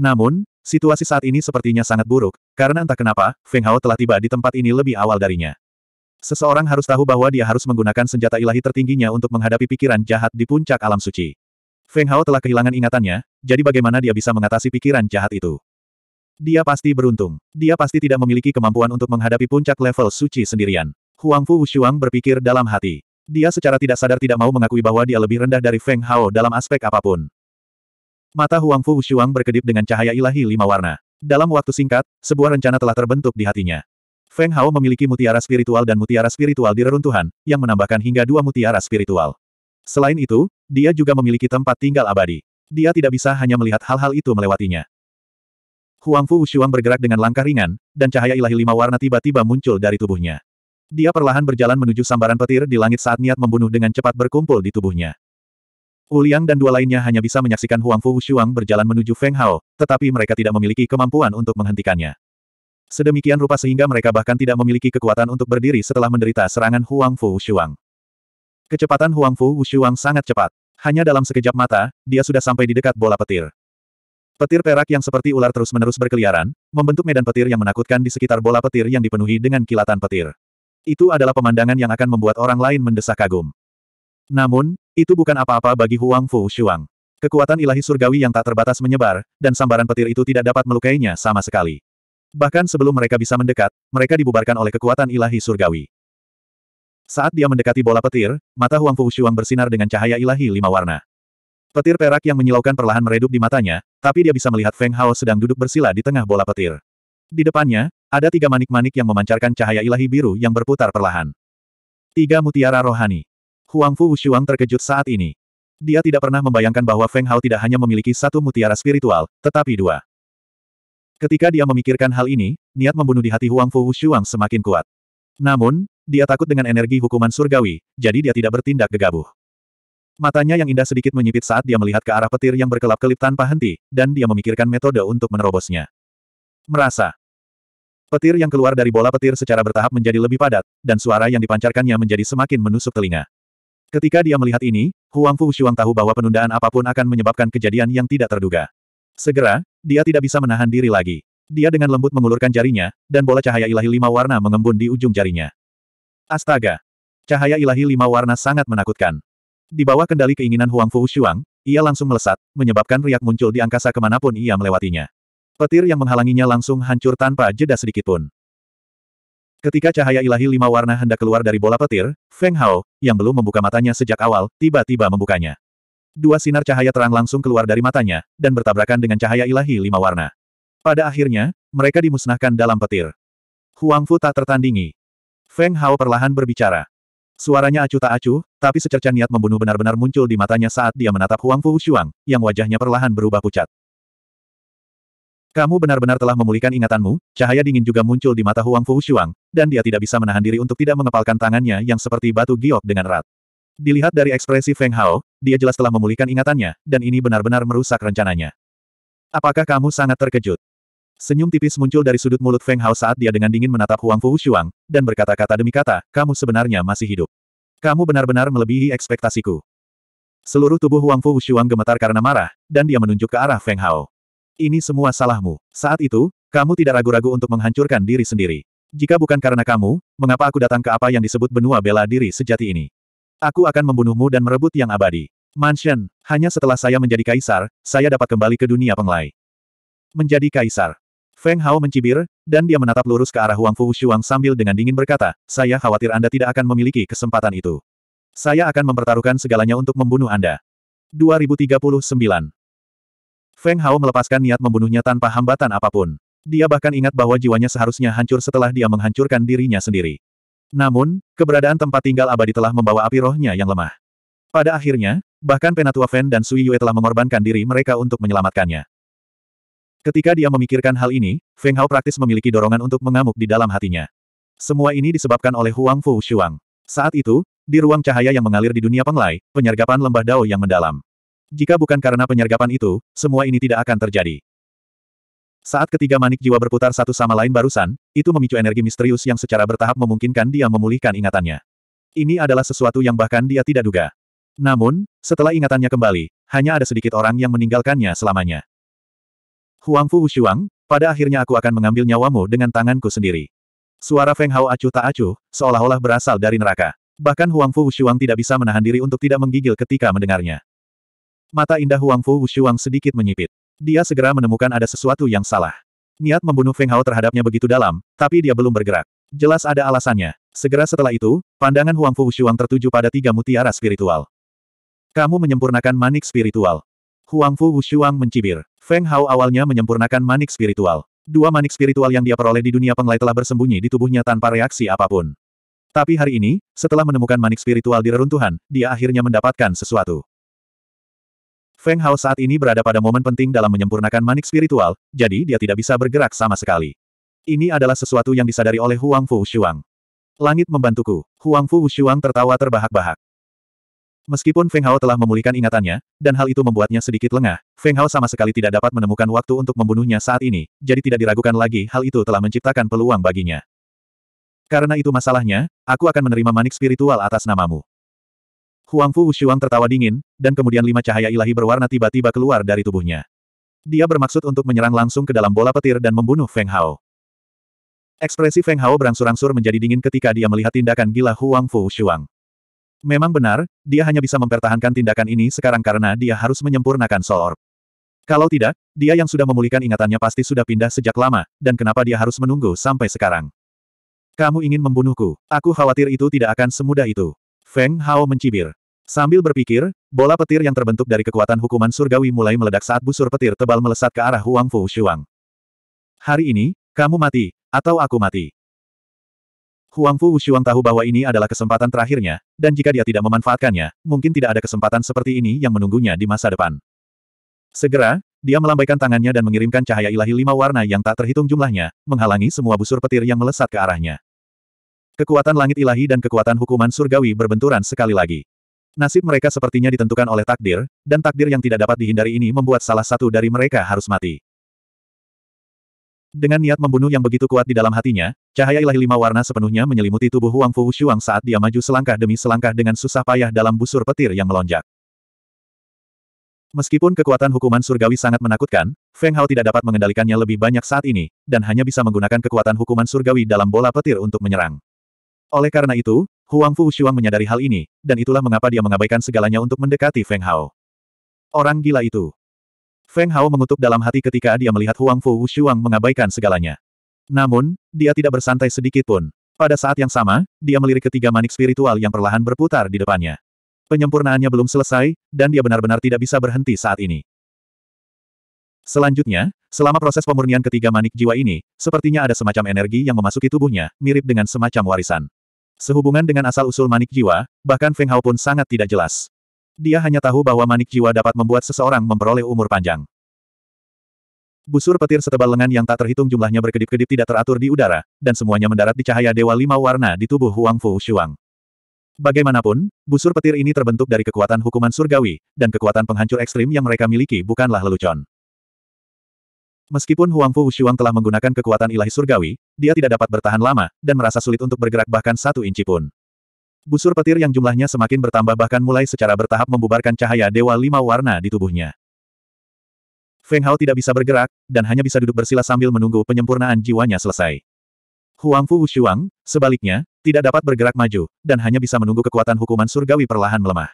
Namun, situasi saat ini sepertinya sangat buruk, karena entah kenapa, Feng Hao telah tiba di tempat ini lebih awal darinya. Seseorang harus tahu bahwa dia harus menggunakan senjata ilahi tertingginya untuk menghadapi pikiran jahat di puncak alam suci. Feng Hao telah kehilangan ingatannya, jadi bagaimana dia bisa mengatasi pikiran jahat itu? Dia pasti beruntung. Dia pasti tidak memiliki kemampuan untuk menghadapi puncak level suci sendirian. Huang Fu Wushuang berpikir dalam hati. Dia secara tidak sadar tidak mau mengakui bahwa dia lebih rendah dari Feng Hao dalam aspek apapun. Mata Huang Fu Wushuang berkedip dengan cahaya ilahi lima warna. Dalam waktu singkat, sebuah rencana telah terbentuk di hatinya. Feng Hao memiliki mutiara spiritual dan mutiara spiritual di reruntuhan, yang menambahkan hingga dua mutiara spiritual. Selain itu, dia juga memiliki tempat tinggal abadi. Dia tidak bisa hanya melihat hal-hal itu melewatinya. Huang Fu Wushuang bergerak dengan langkah ringan, dan cahaya ilahi lima warna tiba-tiba muncul dari tubuhnya. Dia perlahan berjalan menuju sambaran petir di langit saat niat membunuh dengan cepat berkumpul di tubuhnya. Uliang dan dua lainnya hanya bisa menyaksikan Huang Fu Shuang berjalan menuju Feng Hao, tetapi mereka tidak memiliki kemampuan untuk menghentikannya. Sedemikian rupa sehingga mereka bahkan tidak memiliki kekuatan untuk berdiri setelah menderita serangan Huang Fu Wushuang. Kecepatan Huang Fu Wushuang sangat cepat. Hanya dalam sekejap mata, dia sudah sampai di dekat bola petir. Petir perak yang seperti ular terus-menerus berkeliaran, membentuk medan petir yang menakutkan di sekitar bola petir yang dipenuhi dengan kilatan petir. Itu adalah pemandangan yang akan membuat orang lain mendesah kagum. Namun, itu bukan apa-apa bagi Huang Fu Wushuang. Kekuatan ilahi surgawi yang tak terbatas menyebar, dan sambaran petir itu tidak dapat melukainya sama sekali. Bahkan sebelum mereka bisa mendekat, mereka dibubarkan oleh kekuatan ilahi surgawi. Saat dia mendekati bola petir, mata Huang Fu Shuang bersinar dengan cahaya ilahi lima warna. Petir perak yang menyilaukan perlahan meredup di matanya, tapi dia bisa melihat Feng Hao sedang duduk bersila di tengah bola petir. Di depannya, ada tiga manik-manik yang memancarkan cahaya ilahi biru yang berputar perlahan. Tiga mutiara rohani. Huang Fu Shuang terkejut saat ini. Dia tidak pernah membayangkan bahwa Feng Hao tidak hanya memiliki satu mutiara spiritual, tetapi dua. Ketika dia memikirkan hal ini, niat membunuh di hati Huang Fu Wushuang semakin kuat. Namun, dia takut dengan energi hukuman surgawi, jadi dia tidak bertindak gegabah. Matanya yang indah sedikit menyipit saat dia melihat ke arah petir yang berkelap-kelip tanpa henti, dan dia memikirkan metode untuk menerobosnya. Merasa. Petir yang keluar dari bola petir secara bertahap menjadi lebih padat, dan suara yang dipancarkannya menjadi semakin menusuk telinga. Ketika dia melihat ini, Huang Fu Shuang tahu bahwa penundaan apapun akan menyebabkan kejadian yang tidak terduga. Segera, dia tidak bisa menahan diri lagi. Dia dengan lembut mengulurkan jarinya, dan bola cahaya ilahi lima warna mengembun di ujung jarinya. Astaga! Cahaya ilahi lima warna sangat menakutkan. Di bawah kendali keinginan Huang Fu Shuang, ia langsung melesat, menyebabkan riak muncul di angkasa kemanapun ia melewatinya. Petir yang menghalanginya langsung hancur tanpa jeda sedikitpun. Ketika cahaya ilahi lima warna hendak keluar dari bola petir, Feng Hao, yang belum membuka matanya sejak awal, tiba-tiba membukanya. Dua sinar cahaya terang langsung keluar dari matanya, dan bertabrakan dengan cahaya ilahi lima warna. Pada akhirnya, mereka dimusnahkan dalam petir. Huang Fu tak tertandingi. Feng Hao perlahan berbicara. Suaranya acuh tak acuh, tapi secerca niat membunuh benar-benar muncul di matanya saat dia menatap Huang Fu Shuang, yang wajahnya perlahan berubah pucat. Kamu benar-benar telah memulihkan ingatanmu, cahaya dingin juga muncul di mata Huang Fu Shuang, dan dia tidak bisa menahan diri untuk tidak mengepalkan tangannya yang seperti batu giok dengan erat. Dilihat dari ekspresi Feng Hao, dia jelas telah memulihkan ingatannya, dan ini benar-benar merusak rencananya. Apakah kamu sangat terkejut? Senyum tipis muncul dari sudut mulut Feng Hao saat dia dengan dingin menatap Huang Fu Shuang, dan berkata-kata demi kata, kamu sebenarnya masih hidup. Kamu benar-benar melebihi ekspektasiku. Seluruh tubuh Huang Fu Shuang gemetar karena marah, dan dia menunjuk ke arah Feng Hao. Ini semua salahmu. Saat itu, kamu tidak ragu-ragu untuk menghancurkan diri sendiri. Jika bukan karena kamu, mengapa aku datang ke apa yang disebut benua bela diri sejati ini? Aku akan membunuhmu dan merebut yang abadi. Mansion, hanya setelah saya menjadi kaisar, saya dapat kembali ke dunia penglai. Menjadi kaisar. Feng Hao mencibir, dan dia menatap lurus ke arah Huang Fu Shuang sambil dengan dingin berkata, saya khawatir Anda tidak akan memiliki kesempatan itu. Saya akan mempertaruhkan segalanya untuk membunuh Anda. 2039. Feng Hao melepaskan niat membunuhnya tanpa hambatan apapun. Dia bahkan ingat bahwa jiwanya seharusnya hancur setelah dia menghancurkan dirinya sendiri. Namun, keberadaan tempat tinggal abadi telah membawa api rohnya yang lemah. Pada akhirnya, bahkan Penatua Fen dan Sui Yue telah mengorbankan diri mereka untuk menyelamatkannya. Ketika dia memikirkan hal ini, Feng Hao praktis memiliki dorongan untuk mengamuk di dalam hatinya. Semua ini disebabkan oleh Huang Fu Shuang. Saat itu, di ruang cahaya yang mengalir di dunia penglai, penyergapan lembah dao yang mendalam. Jika bukan karena penyergapan itu, semua ini tidak akan terjadi. Saat ketiga manik jiwa berputar satu sama lain barusan, itu memicu energi misterius yang secara bertahap memungkinkan dia memulihkan ingatannya. Ini adalah sesuatu yang bahkan dia tidak duga. Namun, setelah ingatannya kembali, hanya ada sedikit orang yang meninggalkannya selamanya. Huangfu Wushuang, pada akhirnya aku akan mengambil nyawamu dengan tanganku sendiri. Suara Feng Hao acuh tak acuh, seolah-olah berasal dari neraka. Bahkan Huangfu Wushuang tidak bisa menahan diri untuk tidak menggigil ketika mendengarnya. Mata indah Huangfu Wushuang sedikit menyipit. Dia segera menemukan ada sesuatu yang salah. Niat membunuh Feng Hao terhadapnya begitu dalam, tapi dia belum bergerak. Jelas ada alasannya. Segera setelah itu, pandangan Huang Fu Shuang tertuju pada tiga mutiara spiritual. Kamu menyempurnakan manik spiritual. Huang Fu Shuang mencibir. Feng Hao awalnya menyempurnakan manik spiritual. Dua manik spiritual yang dia peroleh di dunia penglai telah bersembunyi di tubuhnya tanpa reaksi apapun. Tapi hari ini, setelah menemukan manik spiritual di reruntuhan, dia akhirnya mendapatkan sesuatu. Feng Hao saat ini berada pada momen penting dalam menyempurnakan manik spiritual, jadi dia tidak bisa bergerak sama sekali. Ini adalah sesuatu yang disadari oleh Huang Fu Shuang. Langit membantuku. Huang Fu Shuang tertawa terbahak-bahak. Meskipun Feng Hao telah memulihkan ingatannya, dan hal itu membuatnya sedikit lengah, Feng Hao sama sekali tidak dapat menemukan waktu untuk membunuhnya saat ini, jadi tidak diragukan lagi hal itu telah menciptakan peluang baginya. Karena itu masalahnya, aku akan menerima manik spiritual atas namamu. Huang Fu Wushuang tertawa dingin, dan kemudian lima cahaya ilahi berwarna tiba-tiba keluar dari tubuhnya. Dia bermaksud untuk menyerang langsung ke dalam bola petir dan membunuh Feng Hao. Ekspresi Feng Hao berangsur-angsur menjadi dingin ketika dia melihat tindakan gila Huang Fu Wushuang. Memang benar, dia hanya bisa mempertahankan tindakan ini sekarang karena dia harus menyempurnakan Soul Orb. Kalau tidak, dia yang sudah memulihkan ingatannya pasti sudah pindah sejak lama, dan kenapa dia harus menunggu sampai sekarang? Kamu ingin membunuhku. Aku khawatir itu tidak akan semudah itu. Feng Hao mencibir. Sambil berpikir, bola petir yang terbentuk dari kekuatan hukuman surgawi mulai meledak saat busur petir tebal melesat ke arah Huang Fu Shuang. Hari ini, kamu mati, atau aku mati. Huang Fu Shuang tahu bahwa ini adalah kesempatan terakhirnya, dan jika dia tidak memanfaatkannya, mungkin tidak ada kesempatan seperti ini yang menunggunya di masa depan. Segera, dia melambaikan tangannya dan mengirimkan cahaya ilahi lima warna yang tak terhitung jumlahnya, menghalangi semua busur petir yang melesat ke arahnya. Kekuatan langit ilahi dan kekuatan hukuman surgawi berbenturan sekali lagi. Nasib mereka sepertinya ditentukan oleh takdir, dan takdir yang tidak dapat dihindari ini membuat salah satu dari mereka harus mati. Dengan niat membunuh yang begitu kuat di dalam hatinya, cahaya ilahi lima warna sepenuhnya menyelimuti tubuh Huang Fu Shuang saat dia maju selangkah demi selangkah dengan susah payah dalam busur petir yang melonjak. Meskipun kekuatan hukuman surgawi sangat menakutkan, Feng Hao tidak dapat mengendalikannya lebih banyak saat ini, dan hanya bisa menggunakan kekuatan hukuman surgawi dalam bola petir untuk menyerang. Oleh karena itu, Huang Fu Shuang menyadari hal ini, dan itulah mengapa dia mengabaikan segalanya untuk mendekati Feng Hao. Orang gila itu. Feng Hao mengutuk dalam hati ketika dia melihat Huang Fu Shuang mengabaikan segalanya. Namun, dia tidak bersantai sedikit pun. Pada saat yang sama, dia melirik ketiga manik spiritual yang perlahan berputar di depannya. Penyempurnaannya belum selesai, dan dia benar-benar tidak bisa berhenti saat ini. Selanjutnya, selama proses pemurnian ketiga manik jiwa ini, sepertinya ada semacam energi yang memasuki tubuhnya, mirip dengan semacam warisan. Sehubungan dengan asal-usul manik jiwa, bahkan Feng Hao pun sangat tidak jelas. Dia hanya tahu bahwa manik jiwa dapat membuat seseorang memperoleh umur panjang. Busur petir setebal lengan yang tak terhitung jumlahnya berkedip-kedip tidak teratur di udara, dan semuanya mendarat di cahaya dewa lima warna di tubuh Huang Fu Shuang. Bagaimanapun, busur petir ini terbentuk dari kekuatan hukuman surgawi, dan kekuatan penghancur ekstrim yang mereka miliki bukanlah lelucon. Meskipun Huang Fu Wushuang telah menggunakan kekuatan ilahi surgawi, dia tidak dapat bertahan lama, dan merasa sulit untuk bergerak bahkan satu inci pun. Busur petir yang jumlahnya semakin bertambah bahkan mulai secara bertahap membubarkan cahaya dewa lima warna di tubuhnya. Feng Hao tidak bisa bergerak, dan hanya bisa duduk bersila sambil menunggu penyempurnaan jiwanya selesai. Huang Fu Wushuang, sebaliknya, tidak dapat bergerak maju, dan hanya bisa menunggu kekuatan hukuman surgawi perlahan melemah.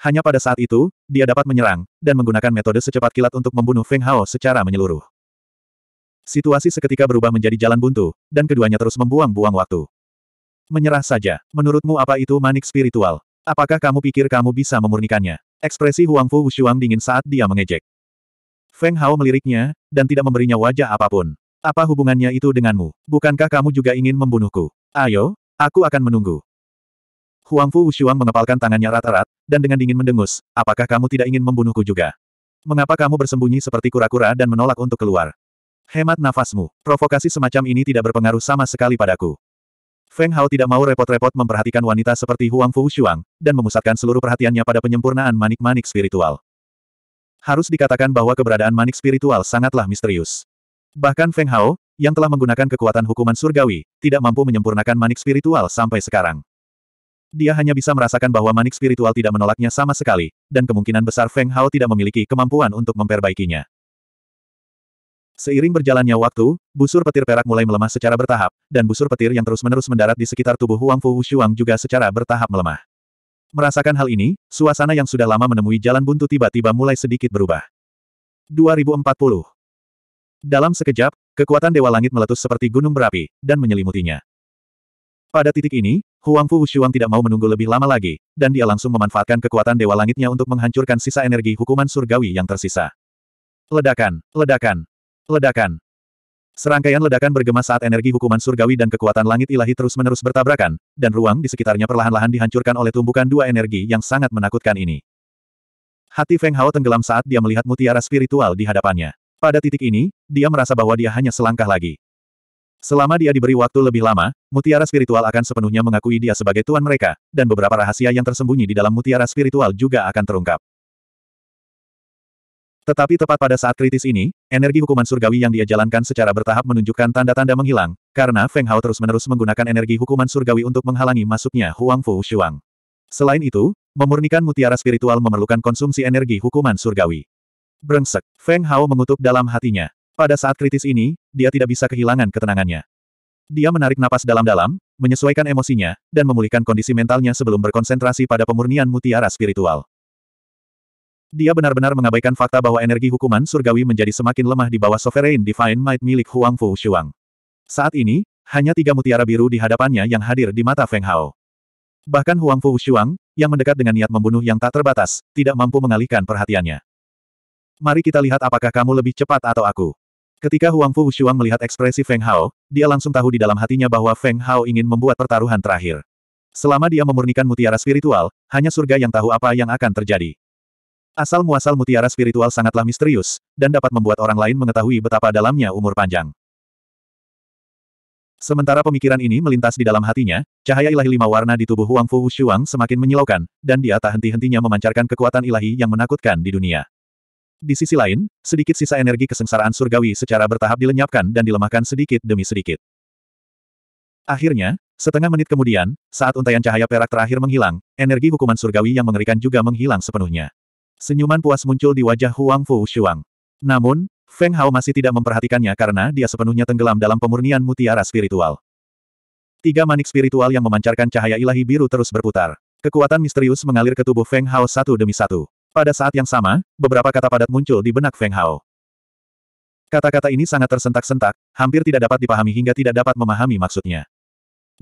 Hanya pada saat itu, dia dapat menyerang, dan menggunakan metode secepat kilat untuk membunuh Feng Hao secara menyeluruh. Situasi seketika berubah menjadi jalan buntu, dan keduanya terus membuang-buang waktu. Menyerah saja. Menurutmu apa itu manik spiritual? Apakah kamu pikir kamu bisa memurnikannya? Ekspresi Huang Fu Wushuang dingin saat dia mengejek. Feng Hao meliriknya, dan tidak memberinya wajah apapun. Apa hubungannya itu denganmu? Bukankah kamu juga ingin membunuhku? Ayo, aku akan menunggu. Huang Fu Wushuang mengepalkan tangannya rata-rat, dan dengan dingin mendengus, apakah kamu tidak ingin membunuhku juga? Mengapa kamu bersembunyi seperti kura-kura dan menolak untuk keluar? Hemat nafasmu. Provokasi semacam ini tidak berpengaruh sama sekali padaku. Feng Hao tidak mau repot-repot memperhatikan wanita seperti Huang Fu Shuang, dan memusatkan seluruh perhatiannya pada penyempurnaan manik-manik spiritual. Harus dikatakan bahwa keberadaan manik spiritual sangatlah misterius. Bahkan Feng Hao, yang telah menggunakan kekuatan hukuman surgawi, tidak mampu menyempurnakan manik spiritual sampai sekarang. Dia hanya bisa merasakan bahwa manik spiritual tidak menolaknya sama sekali, dan kemungkinan besar Feng Hao tidak memiliki kemampuan untuk memperbaikinya. Seiring berjalannya waktu, busur petir perak mulai melemah secara bertahap, dan busur petir yang terus-menerus mendarat di sekitar tubuh Huang Fu Wushuang juga secara bertahap melemah. Merasakan hal ini, suasana yang sudah lama menemui jalan buntu tiba-tiba mulai sedikit berubah. 2040 Dalam sekejap, kekuatan Dewa Langit meletus seperti gunung berapi, dan menyelimutinya. Pada titik ini, Huang Fu Wushuang tidak mau menunggu lebih lama lagi, dan dia langsung memanfaatkan kekuatan Dewa Langitnya untuk menghancurkan sisa energi hukuman surgawi yang tersisa. Ledakan, ledakan, Ledakan. Serangkaian ledakan bergema saat energi hukuman surgawi dan kekuatan langit ilahi terus-menerus bertabrakan, dan ruang di sekitarnya perlahan-lahan dihancurkan oleh tumbukan dua energi yang sangat menakutkan ini. Hati Feng Hao tenggelam saat dia melihat mutiara spiritual di hadapannya. Pada titik ini, dia merasa bahwa dia hanya selangkah lagi. Selama dia diberi waktu lebih lama, mutiara spiritual akan sepenuhnya mengakui dia sebagai tuan mereka, dan beberapa rahasia yang tersembunyi di dalam mutiara spiritual juga akan terungkap. Tetapi tepat pada saat kritis ini, energi hukuman surgawi yang dia jalankan secara bertahap menunjukkan tanda-tanda menghilang, karena Feng Hao terus-menerus menggunakan energi hukuman surgawi untuk menghalangi masuknya Huang Fu Shuang. Selain itu, memurnikan mutiara spiritual memerlukan konsumsi energi hukuman surgawi. Brengsek, Feng Hao mengutuk dalam hatinya. Pada saat kritis ini, dia tidak bisa kehilangan ketenangannya. Dia menarik napas dalam-dalam, menyesuaikan emosinya, dan memulihkan kondisi mentalnya sebelum berkonsentrasi pada pemurnian mutiara spiritual. Dia benar-benar mengabaikan fakta bahwa energi hukuman surgawi menjadi semakin lemah di bawah Sovereign Divine Might milik Huang Fu Shuang. Saat ini, hanya tiga mutiara biru di hadapannya yang hadir di mata Feng Hao. Bahkan Huang Fu Shuang, yang mendekat dengan niat membunuh yang tak terbatas, tidak mampu mengalihkan perhatiannya. Mari kita lihat apakah kamu lebih cepat atau aku. Ketika Huang Fu Shuang melihat ekspresi Feng Hao, dia langsung tahu di dalam hatinya bahwa Feng Hao ingin membuat pertaruhan terakhir. Selama dia memurnikan mutiara spiritual, hanya surga yang tahu apa yang akan terjadi. Asal-muasal mutiara spiritual sangatlah misterius, dan dapat membuat orang lain mengetahui betapa dalamnya umur panjang. Sementara pemikiran ini melintas di dalam hatinya, cahaya ilahi lima warna di tubuh Huang Fu Shuang semakin menyilaukan, dan dia tak henti-hentinya memancarkan kekuatan ilahi yang menakutkan di dunia. Di sisi lain, sedikit sisa energi kesengsaraan surgawi secara bertahap dilenyapkan dan dilemahkan sedikit demi sedikit. Akhirnya, setengah menit kemudian, saat untaian cahaya perak terakhir menghilang, energi hukuman surgawi yang mengerikan juga menghilang sepenuhnya. Senyuman puas muncul di wajah Huang Fu Shuang. Namun, Feng Hao masih tidak memperhatikannya karena dia sepenuhnya tenggelam dalam pemurnian mutiara spiritual. Tiga manik spiritual yang memancarkan cahaya ilahi biru terus berputar. Kekuatan misterius mengalir ke tubuh Feng Hao satu demi satu. Pada saat yang sama, beberapa kata padat muncul di benak Feng Hao. Kata-kata ini sangat tersentak-sentak, hampir tidak dapat dipahami hingga tidak dapat memahami maksudnya.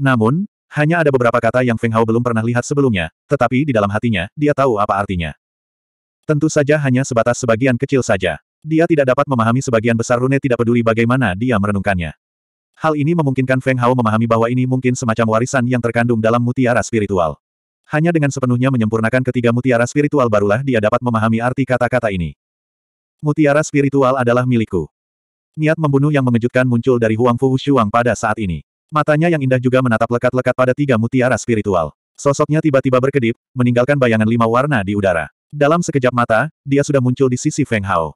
Namun, hanya ada beberapa kata yang Feng Hao belum pernah lihat sebelumnya, tetapi di dalam hatinya, dia tahu apa artinya. Tentu saja hanya sebatas sebagian kecil saja. Dia tidak dapat memahami sebagian besar rune tidak peduli bagaimana dia merenungkannya. Hal ini memungkinkan Feng Hao memahami bahwa ini mungkin semacam warisan yang terkandung dalam mutiara spiritual. Hanya dengan sepenuhnya menyempurnakan ketiga mutiara spiritual barulah dia dapat memahami arti kata-kata ini. Mutiara spiritual adalah milikku. Niat membunuh yang mengejutkan muncul dari Huang Fu Shuang pada saat ini. Matanya yang indah juga menatap lekat-lekat pada tiga mutiara spiritual. Sosoknya tiba-tiba berkedip, meninggalkan bayangan lima warna di udara. Dalam sekejap mata, dia sudah muncul di sisi Feng Hao.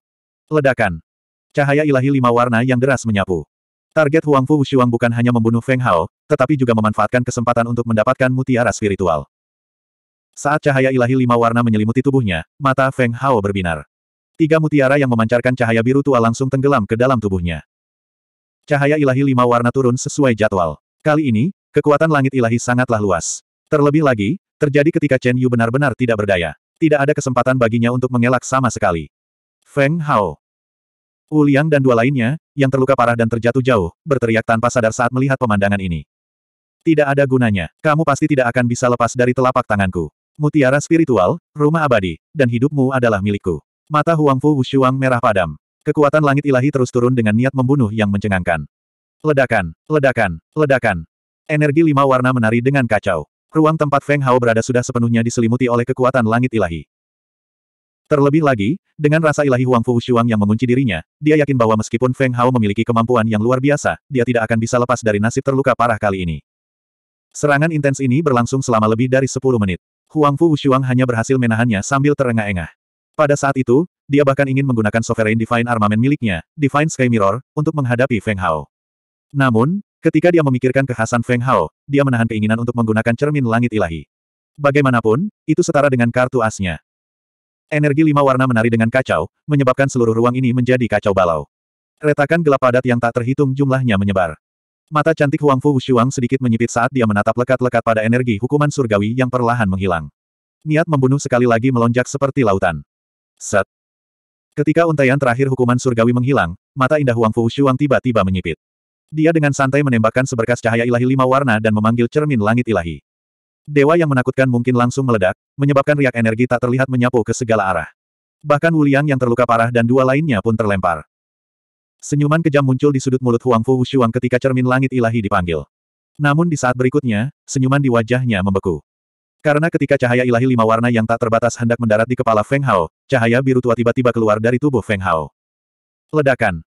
Ledakan. Cahaya ilahi lima warna yang deras menyapu. Target Huang Fu Wushuang bukan hanya membunuh Feng Hao, tetapi juga memanfaatkan kesempatan untuk mendapatkan mutiara spiritual. Saat cahaya ilahi lima warna menyelimuti tubuhnya, mata Feng Hao berbinar. Tiga mutiara yang memancarkan cahaya biru tua langsung tenggelam ke dalam tubuhnya. Cahaya ilahi lima warna turun sesuai jadwal. Kali ini, kekuatan langit ilahi sangatlah luas. Terlebih lagi, terjadi ketika Chen Yu benar-benar tidak berdaya tidak ada kesempatan baginya untuk mengelak sama sekali. Feng Hao. Wu Liang dan dua lainnya, yang terluka parah dan terjatuh jauh, berteriak tanpa sadar saat melihat pemandangan ini. Tidak ada gunanya, kamu pasti tidak akan bisa lepas dari telapak tanganku. Mutiara spiritual, rumah abadi, dan hidupmu adalah milikku. Mata Huangfu Wushuang merah padam. Kekuatan langit ilahi terus turun dengan niat membunuh yang mencengangkan. Ledakan, ledakan, ledakan. Energi lima warna menari dengan kacau. Ruang tempat Feng Hao berada sudah sepenuhnya diselimuti oleh kekuatan langit ilahi. Terlebih lagi, dengan rasa ilahi Huang Fu Shuang yang mengunci dirinya, dia yakin bahwa meskipun Feng Hao memiliki kemampuan yang luar biasa, dia tidak akan bisa lepas dari nasib terluka parah kali ini. Serangan intens ini berlangsung selama lebih dari 10 menit. Huang Fu Shuang hanya berhasil menahannya sambil terengah-engah. Pada saat itu, dia bahkan ingin menggunakan Sovereign Divine Armament miliknya, Divine Sky Mirror, untuk menghadapi Feng Hao. Namun, Ketika dia memikirkan kekhasan Feng Hao, dia menahan keinginan untuk menggunakan cermin langit ilahi. Bagaimanapun, itu setara dengan kartu asnya. Energi lima warna menari dengan kacau, menyebabkan seluruh ruang ini menjadi kacau balau. Retakan gelap padat yang tak terhitung jumlahnya menyebar. Mata cantik Huang Fu Wushuang sedikit menyipit saat dia menatap lekat-lekat pada energi hukuman surgawi yang perlahan menghilang. Niat membunuh sekali lagi melonjak seperti lautan. Set. Ketika untaian terakhir hukuman surgawi menghilang, mata indah Huang Fu Wushuang tiba-tiba menyipit. Dia dengan santai menembakkan seberkas cahaya ilahi lima warna dan memanggil cermin langit ilahi. Dewa yang menakutkan mungkin langsung meledak, menyebabkan riak energi tak terlihat menyapu ke segala arah. Bahkan Wuliang yang terluka parah dan dua lainnya pun terlempar. Senyuman kejam muncul di sudut mulut Huang Fu Wushuang ketika cermin langit ilahi dipanggil. Namun di saat berikutnya, senyuman di wajahnya membeku. Karena ketika cahaya ilahi lima warna yang tak terbatas hendak mendarat di kepala Feng Hao, cahaya biru tua tiba-tiba keluar dari tubuh Feng Hao. Ledakan.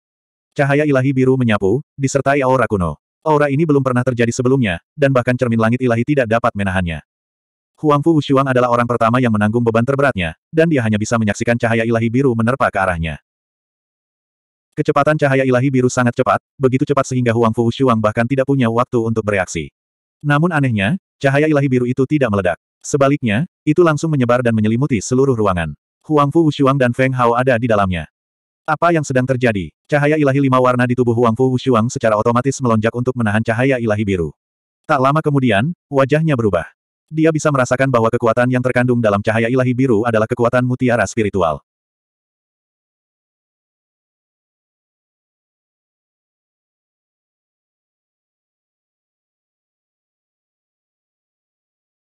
Cahaya ilahi biru menyapu, disertai aura kuno. Aura ini belum pernah terjadi sebelumnya, dan bahkan cermin langit ilahi tidak dapat menahannya. Huangfu Wushuang adalah orang pertama yang menanggung beban terberatnya, dan dia hanya bisa menyaksikan cahaya ilahi biru menerpa ke arahnya. Kecepatan cahaya ilahi biru sangat cepat, begitu cepat sehingga Huangfu Wushuang bahkan tidak punya waktu untuk bereaksi. Namun anehnya, cahaya ilahi biru itu tidak meledak. Sebaliknya, itu langsung menyebar dan menyelimuti seluruh ruangan. Huangfu Wushuang dan Feng Hao ada di dalamnya. Apa yang sedang terjadi? Cahaya ilahi lima warna di tubuh Huang Fu Wushuang secara otomatis melonjak untuk menahan cahaya ilahi biru. Tak lama kemudian, wajahnya berubah. Dia bisa merasakan bahwa kekuatan yang terkandung dalam cahaya ilahi biru adalah kekuatan mutiara spiritual.